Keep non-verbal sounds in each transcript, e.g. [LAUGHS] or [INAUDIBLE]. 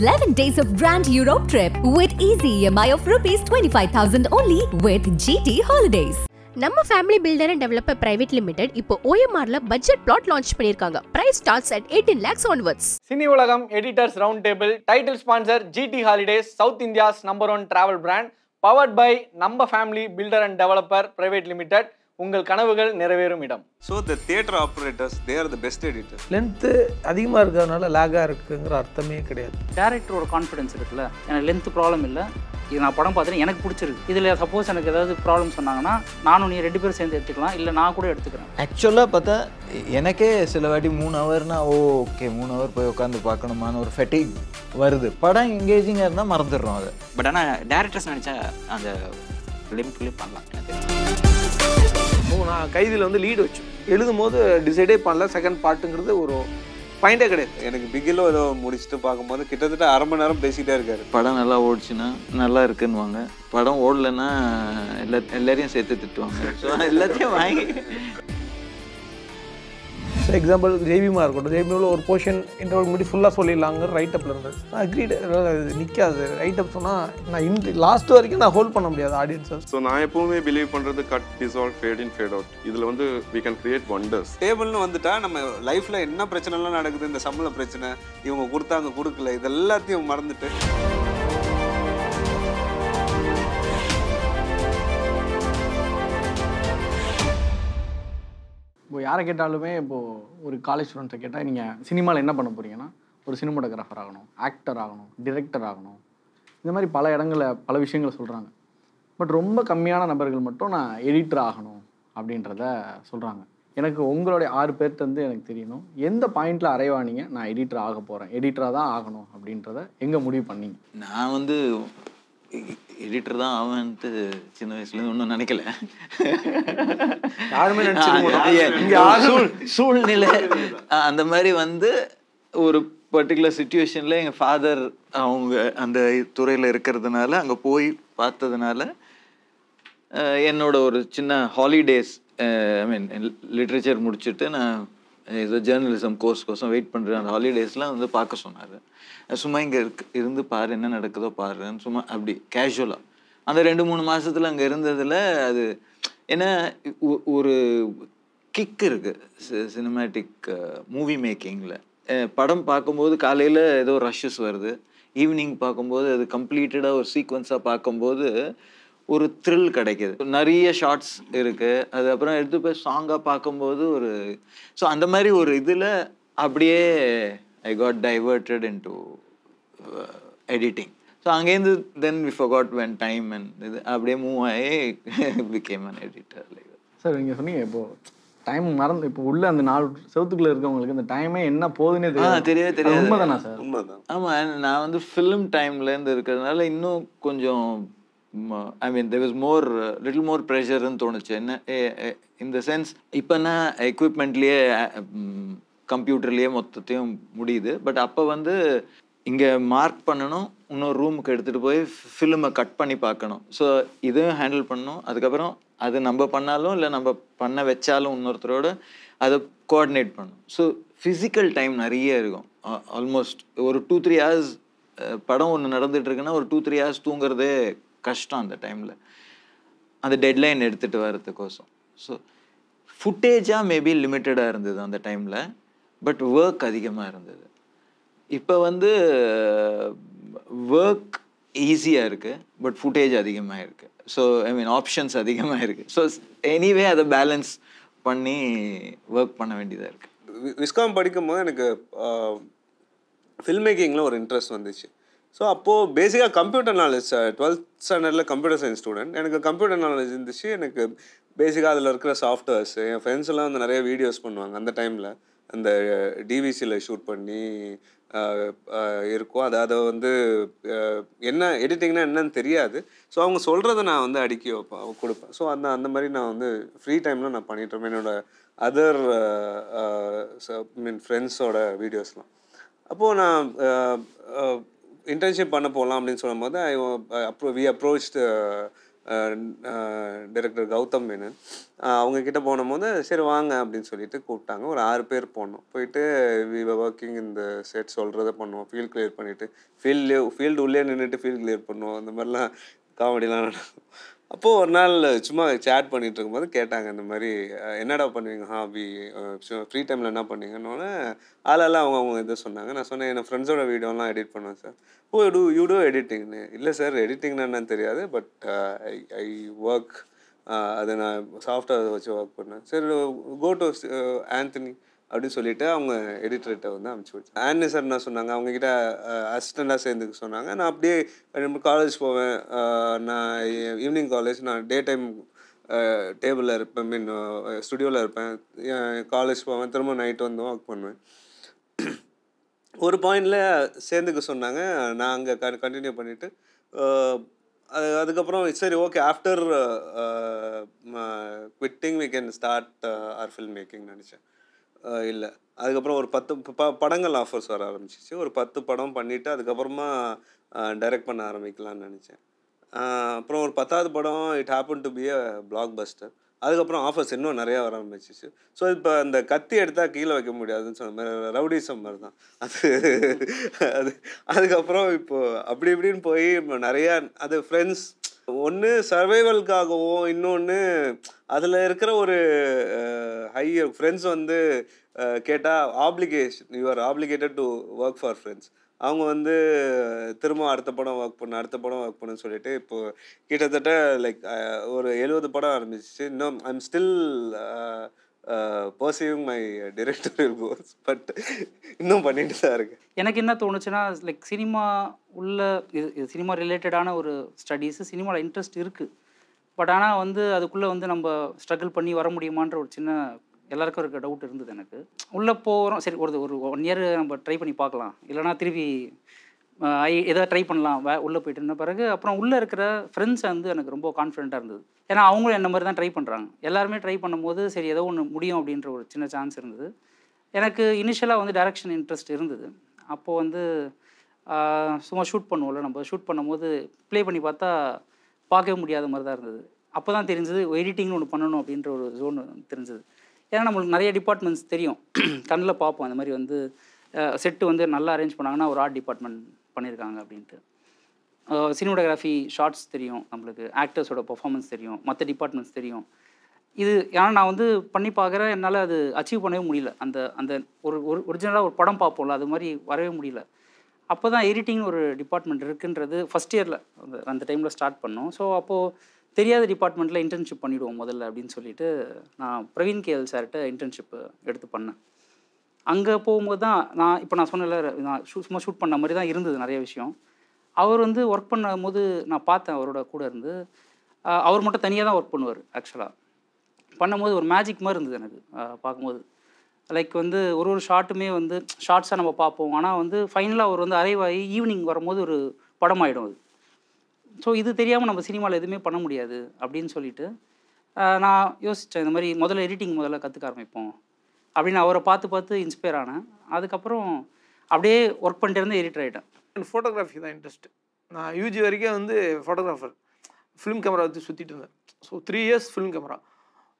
11 days of Grand Europe trip with easy EMI of rupees 25,000 only with GT Holidays. நம்ம family builder and developer private limited இப்போ ஓஎம்ஆர்ல budget flat launch பண்ணியிருக்காங்க price starts at eighteen lakhs onwards Cine Ulagam editors round table title sponsor GT Holidays South India's number one travel brand powered by நம்ம family builder and developer private limited உங்கள் கனவுகள் நிறைவேறும் இடம் so the theatre operators there the best editor length அதிகமாக இருக்கிறதுனால லேகாக இருக்குங்கிற அர்த்தமே கிடையாது டேரக்டரோட கான்ஃபிடன்ஸ் இருக்குல்ல எனக்கு லென்த் ப்ராப்ளம் இல்லை இது நான் படம் பார்த்துட்டு எனக்கு பிடிச்சிருக்கு இதில் சப்போஸ் எனக்கு ஏதாவது ப்ராப்ளம் சொன்னாங்கன்னா நானும் நீ ரெண்டு பேரும் சேர்ந்து எடுத்துக்கலாம் இல்லை நான் கூட எடுத்துக்கிறேன் ஆக்சுவலாக பார்த்தா எனக்கே சில வாட்டி மூணு ஹவர்னா ஓ ஓகே மூணு ஹவர் போய் உட்காந்து பார்க்கணுமான்னு ஒரு ஃபெட்டிங் வருது படம் எங்கேஜிங்காக இருந்தால் மறந்துடுறோம் அது பட் ஆனால் டேரக்டர்ஸ் நினச்சா அந்த லிம்ப் லிம்ப் பண்ணலாம் எனக்கு ஸோ நான் கைதியில் வந்து லீடு வச்சேன் எழுதும் போது டிசைடே பண்ணல செகண்ட் பார்ட்டுங்கிறது ஒரு பாயிண்டே கிடையாது எனக்கு பிகிலோ ஏதோ முடிச்சுட்டு பார்க்கும்போது கிட்டத்தட்ட அரை மணி நேரம் பேசிகிட்டே இருக்காரு படம் நல்லா ஓடிச்சுன்னா நல்லா இருக்குன்னுவாங்க படம் ஓடலைன்னா எல்லா எல்லாரையும் சேர்த்து திட்டுவாங்க ஸோ எல்லாத்தையும் வாங்கி எக்ஸாம்பிள் ஜெய்பிமா இருக்கட்டும் ஜெய்பிமில் ஒரு போர்ஷன் இன்டர்வல் முடி ஃபுல்லாக சொல்லிடலாங்க ரைட் அப்பில் இருந்தது நான் அக்ரீட் நிற்காது ரைட் அப் சொன்னால் நான் இன் லாஸ்ட் வரைக்கும் நான் ஹோல்ட் பண்ண முடியாது ஆடியன்ஸை ஸோ நான் எப்பவுமே பிலீவ் பண்ணுறது cut dissolve fade in fade out இதில் வந்து வி கேன் கிரியேட் ஒண்டர்ஸ் டேபிள்னு வந்துட்டால் நம்ம லைஃப்பில் என்ன பிரச்சனைலாம் நடக்குது இந்த சம்பள பிரச்சனை இவங்க கொடுத்தாங்க கொடுக்கல இது எல்லாத்தையும் மறந்துட்டு இப்போ யாரை கேட்டாலுமே இப்போது ஒரு காலேஜ் ஸ்டூடெண்ட்ஸை கேட்டால் நீங்கள் சினிமாவில் என்ன பண்ண போகிறீங்கன்னா ஒரு சினிமாட்டோகிராஃபர் ஆகணும் ஆக்டர் ஆகணும் டிரெக்டர் ஆகணும் இந்த மாதிரி பல இடங்களில் பல விஷயங்களை சொல்கிறாங்க பட் ரொம்ப கம்மியான நபர்கள் மட்டும் நான் எடிட்டர் ஆகணும் அப்படின்றத சொல்கிறாங்க எனக்கு உங்களுடைய ஆறு பேர்த்து வந்து எனக்கு தெரியணும் எந்த பாயிண்டில் அரைவானீங்க நான் எடிட்டர் ஆக போகிறேன் எடிட்டராக தான் ஆகணும் அப்படின்றத எங்கே முடிவு பண்ணீங்க நான் வந்து எடிட்டர் தான் அவன்ட்டு சின்ன வயசுலேருந்து ஒன்றும் நினைக்கல யாருமே சூழ்நிலை அந்த மாதிரி வந்து ஒரு பர்டிகுலர் சுச்சுவேஷனில் எங்கள் ஃபாதர் அவங்க அந்த துறையில் இருக்கிறதுனால அங்கே போய் பார்த்ததுனால என்னோட ஒரு சின்ன ஹாலிடேஸ் ஐ மீன் லிட்ரேச்சர் முடிச்சுட்டு நான் ஏதோ ஜேர்னலிசம் கோர்ஸ் கோசம் வெயிட் பண்ணுறேன் அந்த ஹாலிடேஸ்லாம் வந்து பார்க்க சொன்னார் சும்மா இங்கே இருக்கு இருந்து பாரு என்ன நடக்குதோ பாருன்னு சும்மா அப்படி கேஷுவலாக அந்த ரெண்டு மூணு மாதத்தில் அங்கே இருந்ததில் அது ஏன்னா ஒரு கிக் இருக்குது சினிமேட்டிக் மூவி மேக்கிங்கில் படம் பார்க்கும்போது காலையில் ஏதோ ரஷ்ஷஸ் வருது ஈவினிங் பார்க்கும்போது அது கம்ப்ளீட்டடாக ஒரு சீக்வன்ஸாக பார்க்கும்போது ஒரு த்ரில் கிடைக்கிது நிறைய ஷார்ட்ஸ் இருக்குது அதுக்கப்புறம் எடுத்து போய் சாங்காக பார்க்கும்போது ஒரு ஸோ அந்த மாதிரி ஒரு இதில் அப்படியே I got diverted into editing so அங்கேருந்து then we got when time and இது அப்படியே மூவ் ஆகி became an editor like sir நீங்கள் சொன்னீங்க இப்போது டைம் மறந்து இப்போ உள்ள அந்த நாலு செவத்துக்குள்ள இருக்கவங்களுக்கு அந்த டைமே என்ன போகுதுன்னு தெரியாது தெரியாது தெரியாது உண்மைதானா சார் ஆமாம் நான் வந்து ஃபிலிம் டைம்லேருந்து இருக்கிறதுனால இன்னும் கொஞ்சம் I mean there is more little more ப்ரெஷர்னு தோணுச்சு என்ன இந்த சென்ஸ் இப்போ நான் எக்யூப்மெண்ட்லேயே கம்ப்யூட்டர்லேயே மொத்தத்தையும் முடியுது பட் அப்போ வந்து இங்கே மார்க் பண்ணணும் இன்னொரு ரூமுக்கு எடுத்துகிட்டு போய் ஃபிலிமை கட் பண்ணி பார்க்கணும் ஸோ இதையும் ஹேண்டில் பண்ணணும் அதுக்கப்புறம் அது நம்ம பண்ணாலும் இல்லை நம்ம பண்ண வச்சாலும் இன்னொருத்தரோட அதை கோஆர்டினேட் பண்ணணும் ஸோ ஃபிசிக்கல் டைம் நிறைய இருக்கும் ஆல்மோஸ்ட் ஒரு டூ த்ரீ ஹவர்ஸ் படம் ஒன்று நடந்துகிட்ருக்குன்னா ஒரு டூ த்ரீ ஹவர்ஸ் தூங்குறதே கஷ்டம் அந்த டைமில் அந்த டெட்லைன் எடுத்துகிட்டு வர்றதுக்கோசம் ஸோ ஃபுட்டேஜாக மேபி லிமிட்டடாக இருந்தது அந்த டைமில் பட் ஒர்க் அதிகமாக இருந்தது இப்போ வந்து ஒர்க் ஈஸியாக இருக்குது பட் ஃபுட்டேஜ் அதிகமாக இருக்குது ஸோ ஐ மீன் ஆப்ஷன்ஸ் அதிகமாக இருக்குது ஸோ எனிவே அதை பேலன்ஸ் பண்ணி ஒர்க் பண்ண வேண்டியதாக இருக்குது விஸ்காம் படிக்கும் போது எனக்கு ஃபில்ம் மேக்கிங்கில் ஒரு இன்ட்ரெஸ்ட் வந்துச்சு ஸோ அப்போது பேசிக்காக கம்ப்யூட்டர் நாலேஜ் டுவெல்த் ஸ்டாண்டர்டில் கம்ப்யூட்டர் சயின்ஸ் ஸ்டூடெண்ட் எனக்கு கம்ப்யூட்டர் நாலேஜ் இருந்துச்சு எனக்கு பேசிக்காக அதில் இருக்கிற சாஃப்ட்வேர்ஸ் என் ஃப்ரெண்ட்ஸ் எல்லாம் வந்து நிறைய வீடியோஸ் பண்ணுவாங்க அந்த டைமில் அந்த டிவிசியில் ஷூட் பண்ணி இருக்கும் அதை அதை வந்து என்ன எடிட்டிங்னா என்னன்னு தெரியாது ஸோ அவங்க சொல்கிறத நான் வந்து அடுக்கி வைப்பேன் கொடுப்பேன் ஸோ அந்த அந்த மாதிரி நான் வந்து ஃப்ரீ டைமில் நான் பண்ணிகிட்ருப்பேன் என்னோடய அதர் மீன் ஃப்ரெண்ட்ஸோட வீடியோஸ்லாம் அப்போது நான் இன்டர்ன்ஷிப் பண்ண போகலாம் அப்படின்னு சொல்லும்போது I appro we approach director Gautham Menon அவங்கக்கிட்ட போனபோது சரி வாங்க அப்படின்னு சொல்லிட்டு கூப்பிட்டாங்க ஒரு ஆறு பேர் போனோம் போயிட்டு வி ஒர்க்கிங் இந்த செட் சொல்கிறத பண்ணுவோம் ஃபீல்ட் கிளியர் பண்ணிவிட்டு ஃபீல்டு ஃபீல்டு உள்ளே நின்றுட்டு ஃபீல்டு கிளியர் பண்ணுவோம் அந்த மாதிரிலாம் காமெடிலாம் நடக்கும் அப்போது ஒரு நாள் சும்மா சேட் பண்ணிகிட்டு இருக்கும்போது கேட்டாங்க இந்த மாதிரி என்னடா பண்ணுவீங்க ஹாபி ஃப்ரீ டைமில் என்ன பண்ணுவீங்கன்னொன்னே ஆளாலாம் அவங்க அவங்க இதை சொன்னாங்க நான் சொன்னேன் என் ஃப்ரெண்ட்ஸோட வீடியோலாம் எடிட் பண்ணுவேன் sir oh do you do எடிட்டிங்னு இல்லை சார் எடிட்டிங்னா என்னன்னு தெரியாது பட் ஐ ஐ ஒர்க் அதை நான் சாஃப்ட்வேர் வச்சு ஒர்க் பண்ணேன் சரி கோ டு ஆந்தனி அப்படின்னு சொல்லிட்டு அவங்க எடிட்டர்கிட்ட வந்து அனுப்பிச்சி வச்சு ஆன்னு சார் என்ன சொன்னாங்க அவங்கக்கிட்ட அசிஸ்டண்ட்டாக uh, சேர்ந்துக்க சொன்னாங்க நான் அப்படியே காலேஜ் போவேன் uh, நான் ஈவினிங் காலேஜ் நான் டே டைம் டேபிளில் இருப்பேன் மீன் ஸ்டுடியோவில் uh, இருப்பேன் காலேஜ் போவேன் திரும்ப நைட் வந்து ஒர்க் பண்ணுவேன் ஒரு பாயிண்டில் சேர்ந்துக்க சொன்னாங்க நான் அங்கே க கண்டினியூ பண்ணிவிட்டு அது அதுக்கப்புறம் சரி okay after quitting we can start our film making நினச்சேன் இல்லை அதுக்கப்புறம் ஒரு பத்து ப படங்கள் ஆஃபர்ஸ் வர ஆரம்பிச்சிச்சு ஒரு பத்து படம் பண்ணிவிட்டு அதுக்கப்புறமா டைரக்ட் பண்ண ஆரம்பிக்கலான்னு நினச்சேன் அப்புறம் ஒரு பத்தாவது படம் it happen to be a blockbuster அதுக்கப்புறம் ஆஃபர்ஸ் இன்னும் நிறையா வர ஆரம்பிச்சிச்சு ஸோ இப்போ அந்த கத்தி எடுத்தால் கீழே வைக்க முடியாதுன்னு சொன்ன மாதிரி ரவுடிசம் மாதிரி தான் அது அது அதுக்கப்புறம் இப்போது அப்படி இப்படின்னு போய் நிறையா அது ஃப்ரெண்ட்ஸ் ஒன்று சர்வைவல்காகவும் இன்னொன்று அதில் இருக்கிற ஒரு ஹையர் ஃப்ரெண்ட்ஸ் வந்து கேட்டால் application you are applicated to work for friends அவங்க வந்து திரும்ப அடுத்த படம் ஒர்க் பண்ண அடுத்த படம் ஒர்க் பண்ணுன்னு சொல்லிட்டு இப்போது கிட்டத்தட்ட லைக் ஒரு எழுபது படம் ஆரம்பிச்சிச்சு இன்னும் I'm still perceiving my director course but இன்னும் பண்ணிட்டு தான் இருக்கு எனக்கு என்ன தோணுச்சுன்னா லைக் சினிமா உள்ள இது சினிமா ரிலேட்டடான ஒரு ஸ்டடீஸ் சினிமாவில் இன்ட்ரெஸ்ட் இருக்குது பட் ஆனால் வந்து அதுக்குள்ளே வந்து நம்ம ஸ்ட்ரகிள் பண்ணி வர முடியுமான்ற ஒரு சின்ன எல்லாருக்கும் இருக்க டவுட் இருந்தது எனக்கு உள்ளே போகிறோம் சரி ஒரு ஒரு ஒன் இயர் நம்ம ட்ரை பண்ணி பார்க்கலாம் இல்லைனா திருப்பி ஐ எதாவது ட்ரை பண்ணலாம் வே உள்ளே போயிட்டு இருந்த பிறகு அப்புறம் உள்ளே இருக்கிற ஃப்ரெண்ட்ஸ் வந்து எனக்கு ரொம்ப கான்ஃபிடென்ட்டாக இருந்தது ஏன்னா அவங்களும் என்ன மாதிரி தான் ட்ரை பண்ணுறாங்க எல்லாருமே ட்ரை பண்ணும்போது சரி ஏதோ ஒன்று முடியும் அப்படின்ற ஒரு சின்ன சான்ஸ் இருந்தது எனக்கு இனிஷியலாக வந்து டேரக்ஷன் இன்ட்ரெஸ்ட் இருந்தது அப்போது வந்து சும்மா ஷூட் பண்ணுவோம்ல நம்ம ஷூட் பண்ணும்போது ப்ளே பண்ணி பார்த்தா பார்க்கவே முடியாத மாதிரி தான் இருந்தது அப்போ தான் தெரிஞ்சது எடிட்டிங்னு ஒன்று பண்ணணும் அப்படின்ற ஒரு ஜோன் தெரிஞ்சது ஏன்னா நம்மளுக்கு நிறைய டிபார்ட்மெண்ட்ஸ் தெரியும் [CLEARS THROAT] கண்ணில் பார்ப்போம் அந்த மாதிரி வந்து செட்டு வந்து நல்லா அரேஞ்ச் பண்ணாங்கன்னா ஒரு ஆர்ட் டிபார்ட்மெண்ட் பண்ணியிருக்காங்க அப்படின்ட்டு சினிமோடகிராஃபி ஷார்ட்ஸ் தெரியும் நம்மளுக்கு ஆக்டர்ஸோட பர்ஃபார்மன்ஸ் தெரியும் மற்ற டிபார்ட்மெண்ட்ஸ் தெரியும் இது ஏன்னா நான் வந்து பண்ணி பார்க்குறேன் என்னால் அது அச்சீவ் பண்ணவே முடியல அந்த அந்த ஒரு ஒரு ஒரிஜினலாக ஒரு படம் பார்ப்போம்ல அது மாதிரி வரவே முடியல அப்போ தான் எடிட்டிங் ஒரு டிபார்ட்மெண்ட் இருக்குன்றது ஃபஸ்ட் இயரில் அந்த டைமில் ஸ்டார்ட் பண்ணோம் ஸோ அப்போது தெரியாத டிபார்ட்மெண்ட்டில் இன்டர்ன்ஷிப் பண்ணிவிடுவோம் முதல்ல அப்படின்னு சொல்லிட்டு நான் பிரவீன் கேஎல் சார்கிட்ட இன்டர்ன்ஷிப்பு எடுத்து பண்ணேன் அங்கே போகும்போது தான் நான் இப்போ நான் சொன்னல நான் ஷூ சும்மா ஷூட் பண்ண மாதிரி தான் இருந்தது நிறைய விஷயம் அவர் வந்து ஒர்க் பண்ணும்போது நான் பார்த்தேன் அவரோட கூட இருந்து அவர் மட்டும் தனியாக தான் ஒர்க் பண்ணுவார் ஆக்சுவலாக பண்ணும்போது ஒரு மேஜிக் மாதிரி இருந்தது எனக்கு பார்க்கும்போது லைக் வந்து ஒரு ஒரு ஷார்ட்டுமே வந்து ஷார்ட்ஸாக நம்ம பார்ப்போம் ஆனால் வந்து ஃபைனலாக அவர் வந்து அரைவாகி ஈவினிங் வரும்போது ஒரு படம் ஆகிடும் அது ஸோ இது தெரியாமல் நம்ம சினிமாவில் எதுவுமே பண்ண முடியாது அப்படின்னு சொல்லிட்டு நான் யோசித்தேன் இந்த மாதிரி முதல்ல எடிட்டிங் முதல்ல கற்றுக்க ஆரம்பிப்போம் அப்படின்னு அவரை பார்த்து பார்த்து இன்ஸ்பயர் ஆனேன் அதுக்கப்புறம் அப்படியே ஒர்க் பண்ணிட்டு இருந்து எடிட்டர் ஆகிட்டேன் ஃபோட்டோகிராஃபி தான் இன்ட்ரெஸ்ட் நான் யூஜி வரைக்கும் வந்து ஃபோட்டோகிராஃபர் ஃபிலிம் கேமரா வச்சு சுற்றிட்டு இருந்தேன் so three years film camera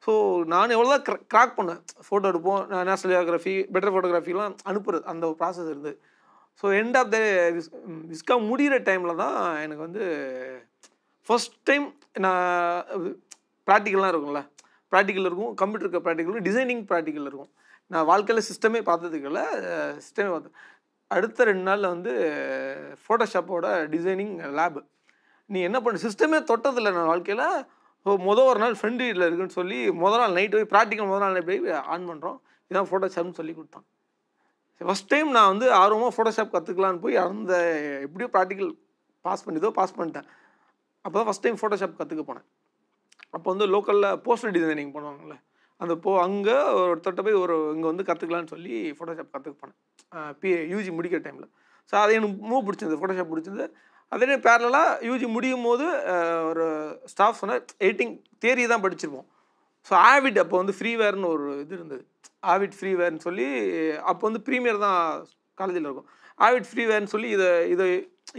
so நான் எவ்வளோ தான் க்ராக் பண்ணேன் ஃபோட்டோ எடுப்போம் நேஷனல் ஜியோகிராஃபி பெட்டர் ஃபோட்டோகிராஃபிலாம் அனுப்புறது அந்த ப்ராசஸ் இருந்து ஸோ எண்ட் ஆஃப் த விஸ்கா முடிகிற டைமில் தான் எனக்கு வந்து ஃபஸ்ட் டைம் நான் ப்ராக்டிக்கல்லாம் இருக்கும்ல ப்ராக்டிக்கல் இருக்கும் கம்ப்யூட்டர் இருக்க ப்ராக்டிக்கல் டிசைனிங் ப்ராக்டிக்கல் இருக்கும் நான் வாழ்க்கையில் சிஸ்டமே பார்த்ததுக்கில்ல சிஸ்டமே பார்த்தேன் அடுத்த ரெண்டு நாளில் வந்து ஃபோட்டோஷாப்போட டிசைனிங் லேபு நீ என்ன பண்ண சிஸ்டமே தொட்டதில்லை நான் வாழ்க்கையில் மொதல் ஒரு நாள் ஃப்ரெண்டு வீட்டில் இருக்குன்னு சொல்லி மொதல் நாள் நைட்டு போய் ப்ராக்டிக்கல் முதல் நாள் போய் ஆன் பண்ணுறோம் இதான் ஃபோட்டோஷாப்னு சொல்லி கொடுத்தான் ஃபஸ்ட் டைம் நான் வந்து ஆர்வமாக ஃபோட்டோஷாப் கற்றுக்கலான்னு போய் அந்த எப்படியோ ப்ராக்டிக்கல் பாஸ் பண்ணிதோ பாஸ் பண்ணிட்டேன் அப்போ தான் ஃபஸ்ட் டைம் ஃபோட்டோஷாப் கற்றுக்க போனேன் அப்போ வந்து லோக்கலில் போஸ்டர் டிசைனிங் பண்ணுவாங்கள்ல அந்த போ அங்கே ஒருத்தட்ட போய் ஒரு இங்கே வந்து கற்றுக்கலான்னு சொல்லி ஃபோட்டோஷாப் கற்றுக்க போனேன் பி யூஜி முடிக்கிற டைமில் ஸோ அது எனக்கு மூவ் பிடிச்சிருந்தது ஃபோட்டோஷாப் பிடிச்சிருந்து அதே பேரலாக யூஜி முடியும் போது ஒரு ஸ்டாஃப் சொன்னால் எடிட்டிங் தேரி தான் படிச்சிருப்போம் ஸோ ஆவிட் அப்போ வந்து ஃப்ரீவேர்னு ஒரு இது இருந்தது ஆவிட் ஃப்ரீவேர்னு சொல்லி அப்போ வந்து ப்ரீமியர் தான் காலேஜில் இருக்கும் ஆவிட் ஃப்ரீவேர்னு சொல்லி இதை இதை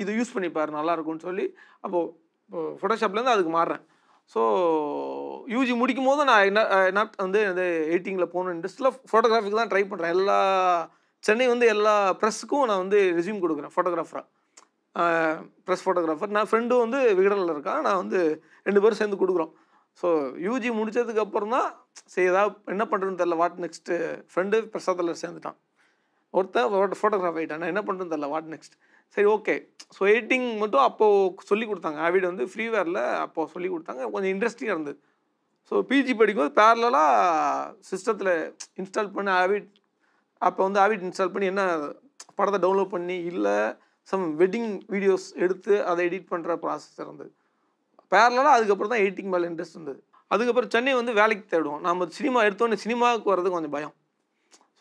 இதை யூஸ் பண்ணிப்பார் நல்லாயிருக்கும்னு சொல்லி அப்போது ஃபோட்டோஷாப்லேருந்து அதுக்கு மாறுறேன் ஸோ யூஜி முடிக்கும் போது நான் என்ன என்ன வந்து இந்த எயிட்டிங்கில் போன இண்டஸ்ட்ரியில் ஃபோட்டோகிராஃபிக்கு தான் ட்ரை பண்ணுறேன் எல்லா சென்னை வந்து எல்லா ப்ரெஸ்ஸுக்கும் நான் வந்து ரெசியூம் கொடுக்குறேன் ஃபோட்டோகிராஃபராக ப்ரெஸ் ஃபோட்டோகிராஃபர் நான் ஃப்ரெண்டும் வந்து விகடனில் இருக்கான் நான் வந்து ரெண்டு பேரும் சேர்ந்து கொடுக்குறோம் ஸோ யூஜி அப்புறம் தான் சரி ஏதாவது என்ன பண்ணுறதுன்னு தெரில வாட் நெக்ஸ்ட்டு ஃப்ரெண்டு பிரசாதில் சேர்ந்துட்டான் ஒருத்தர் ஃபோட்டோகிராஃப் ஆகிட்டான் என்ன பண்ணுறதுன்னு தெரில வாட் நெக்ஸ்ட் சரி ஓகே ஸோ எடிட்டிங் மட்டும் அப்போது சொல்லி கொடுத்தாங்க வீடு வந்து ஃப்ரீவேரில் அப்போது சொல்லி கொடுத்தாங்க கொஞ்சம் இன்ட்ரெஸ்டிங்காக இருந்தது ஸோ பிஜி படிக்கும்போது பேரலாக சிஸ்டத்தில் இன்ஸ்டால் பண்ணி ஆவிட் அப்போ வந்து ஆவிட் இன்ஸ்டால் பண்ணி என்ன படத்தை டவுன்லோட் பண்ணி இல்லை சம் வெட்டிங் வீடியோஸ் எடுத்து அதை எடிட் பண்ணுற ப்ராசஸ் இருந்தது பேரலாக அதுக்கப்புறம் தான் எடிட்டிங் மேலே இன்ட்ரெஸ்ட் இருந்தது அதுக்கப்புறம் சென்னை வந்து வேலைக்கு தேடுவோம் நம்ம சினிமா எடுத்தோன்னே சினிமாவுக்கு வரதுக்கு கொஞ்சம் பயம்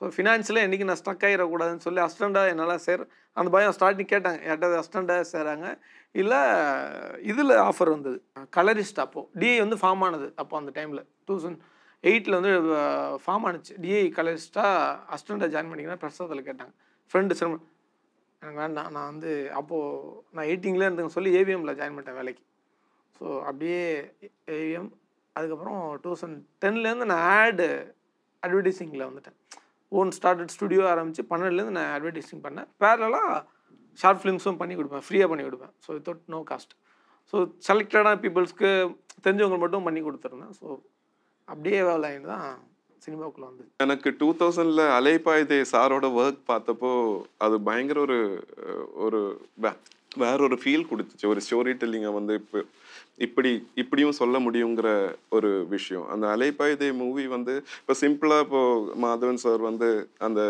ஸோ ஃபினான்ஷியலாக என்றைக்கு நான் ஸ்டக் ஆகிடக்கூடாதுன்னு சொல்லி அஸ்டண்டாக என்னால் சேர் அந்த பயம் ஸ்டார்டிங் கேட்டாங்க யார்ட்டாவது அஸ்டண்டாக சேராங்க இல்லை இதில் ஆஃபர் வந்தது கலரிஸ்ட் அப்போது டிஐ வந்து ஃபார்ம் ஆனது அப்போ அந்த டைமில் டூ தௌசண்ட் எயிட்டில் வந்து ஃபார்ம் ஆனிச்சு டிஐ கலரிஸ்ட்டாக அஸ்டண்டாக ஜாயின் பண்ணிக்கிறேன் பிரசாதில் கேட்டாங்க ஃப்ரெண்டு சிரமம் எனக்கு வேண்டாம் நான் வந்து அப்போது நான் எயிட்டிங்கில் இருந்தேன்னு சொல்லி ஏவிஎம்மில் ஜாயின் பண்ணிட்டேன் வேலைக்கு ஸோ அப்படியே ஏவிஎம் அதுக்கப்புறம் டூ தௌசண்ட் டென்லேருந்து நான் ஆடு அட்வர்டைஸிங்கில் வந்துட்டேன் ஓன் ஸ்டார்டட் ஸ்டுடியோ ஆரம்பித்து பன்னெண்டுலேருந்து நான் அட்வர்டைஸிங் பண்ணேன் பேரலாக ஷார்ட் ஃபிலிம்ஸும் பண்ணி கொடுப்பேன் ஃப்ரீயாக பண்ணி கொடுப்பேன் so without no cost so செலக்டடான பீப்புள்ஸ்க்கு தெரிஞ்சவங்க மட்டும் பண்ணி கொடுத்துருந்தேன் ஸோ அப்படியே லைன் தான் சினிமாவுக்குள்ள வந்து எனக்கு டூ தௌசண்டில் அலைபாயுதே சாரோட ஒர்க் பார்த்தப்போ அது பயங்கர ஒரு ஒரு வேற ஒரு ஃபீல் கொடுத்துச்சு ஒரு ஸ்டோரி டெல்லிங்கை வந்து இப்போ இப்படி இப்படியும் சொல்ல முடியுங்கிற ஒரு விஷயம் அந்த அலைப்பாயுதே மூவி வந்து இப்போ சிம்பிளாக இப்போது மாதவன் சார் வந்து அந்த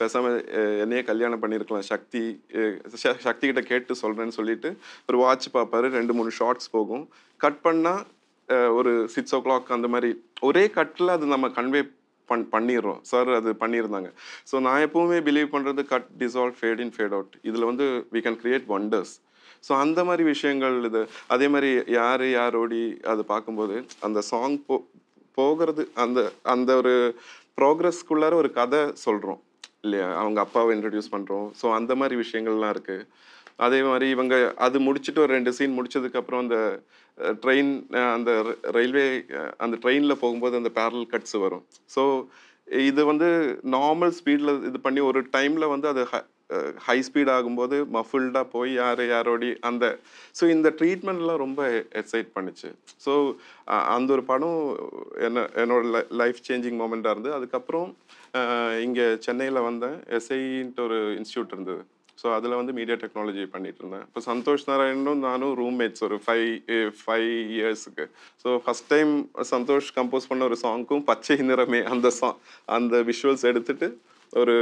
பேசாமல் என்னையே கல்யாணம் பண்ணியிருக்கலாம் சக்தி சக்தி கிட்ட கேட்டு சொல்கிறேன்னு சொல்லிட்டு ஒரு வாட்ச் பார்ப்பாரு ரெண்டு மூணு ஷார்ட்ஸ் போகும் கட் பண்ணால் ஒரு சிக்ஸ் ஓ கிளாக் அந்த மாதிரி ஒரே கட்டில் அது நம்ம கன்வே பண் பண்ணிடுறோம் சார் அது பண்ணியிருந்தாங்க ஸோ நான் எப்போவுமே பிலீவ் பண்ணுறது cut dissolve fade in fade out இதில் வந்து we can create wonders so அந்த மாதிரி விஷயங்கள் இது அதே மாதிரி யார் யார் ஓடி அது பார்க்கும்போது அந்த சாங் போ போகிறது அந்த அந்த ஒரு ப்ரோக்ரஸ்க்குள்ளார ஒரு கதை சொல்கிறோம் இல்லையா அவங்க அப்பாவை இன்ட்ரடியூஸ் பண்ணுறோம் ஸோ அந்த மாதிரி விஷயங்கள்லாம் இருக்குது அதே மாதிரி இவங்க அது முடிச்சுட்டு ஒரு ரெண்டு சீன் முடிச்சதுக்கப்புறம் அந்த ட்ரெயின் அந்த ரயில்வே அந்த ட்ரெயினில் போகும்போது அந்த பேரல் கட்ஸ் வரும் ஸோ இது வந்து நார்மல் ஸ்பீடில் இது பண்ணி ஒரு டைமில் வந்து அது ஹை ஸ்பீட் ஆகும்போது மஃபுல்டாக போய் யார் யாரோடி அந்த ஸோ இந்த ட்ரீட்மெண்ட்லாம் ரொம்ப எக்ஸைட் பண்ணிச்சு ஸோ அந்த ஒரு படம் என்ன என்னோட லைஃப் சேஞ்சிங் மூமெண்ட்டாக இருந்து அதுக்கப்புறம் இங்கே சென்னையில் வந்தேன் எஸ்ஐன்ட்டு ஒரு இன்ஸ்டியூட் இருந்தது ஸோ அதில் வந்து மீடியா டெக்னாலஜி பண்ணிட்டு இருந்தேன் இப்போ சந்தோஷ் நாராயணனும் நானும் ரூம்மேட்ஸ் ஒரு ஃபைவ் ஃபைவ் இயர்ஸுக்கு so first time Santhosh compose பண்ண ஒரு சாங்க்கும் பச்சை நிறமே அந்த சாங் அந்த விஷுவல்ஸ் எடுத்துட்டு ஒரு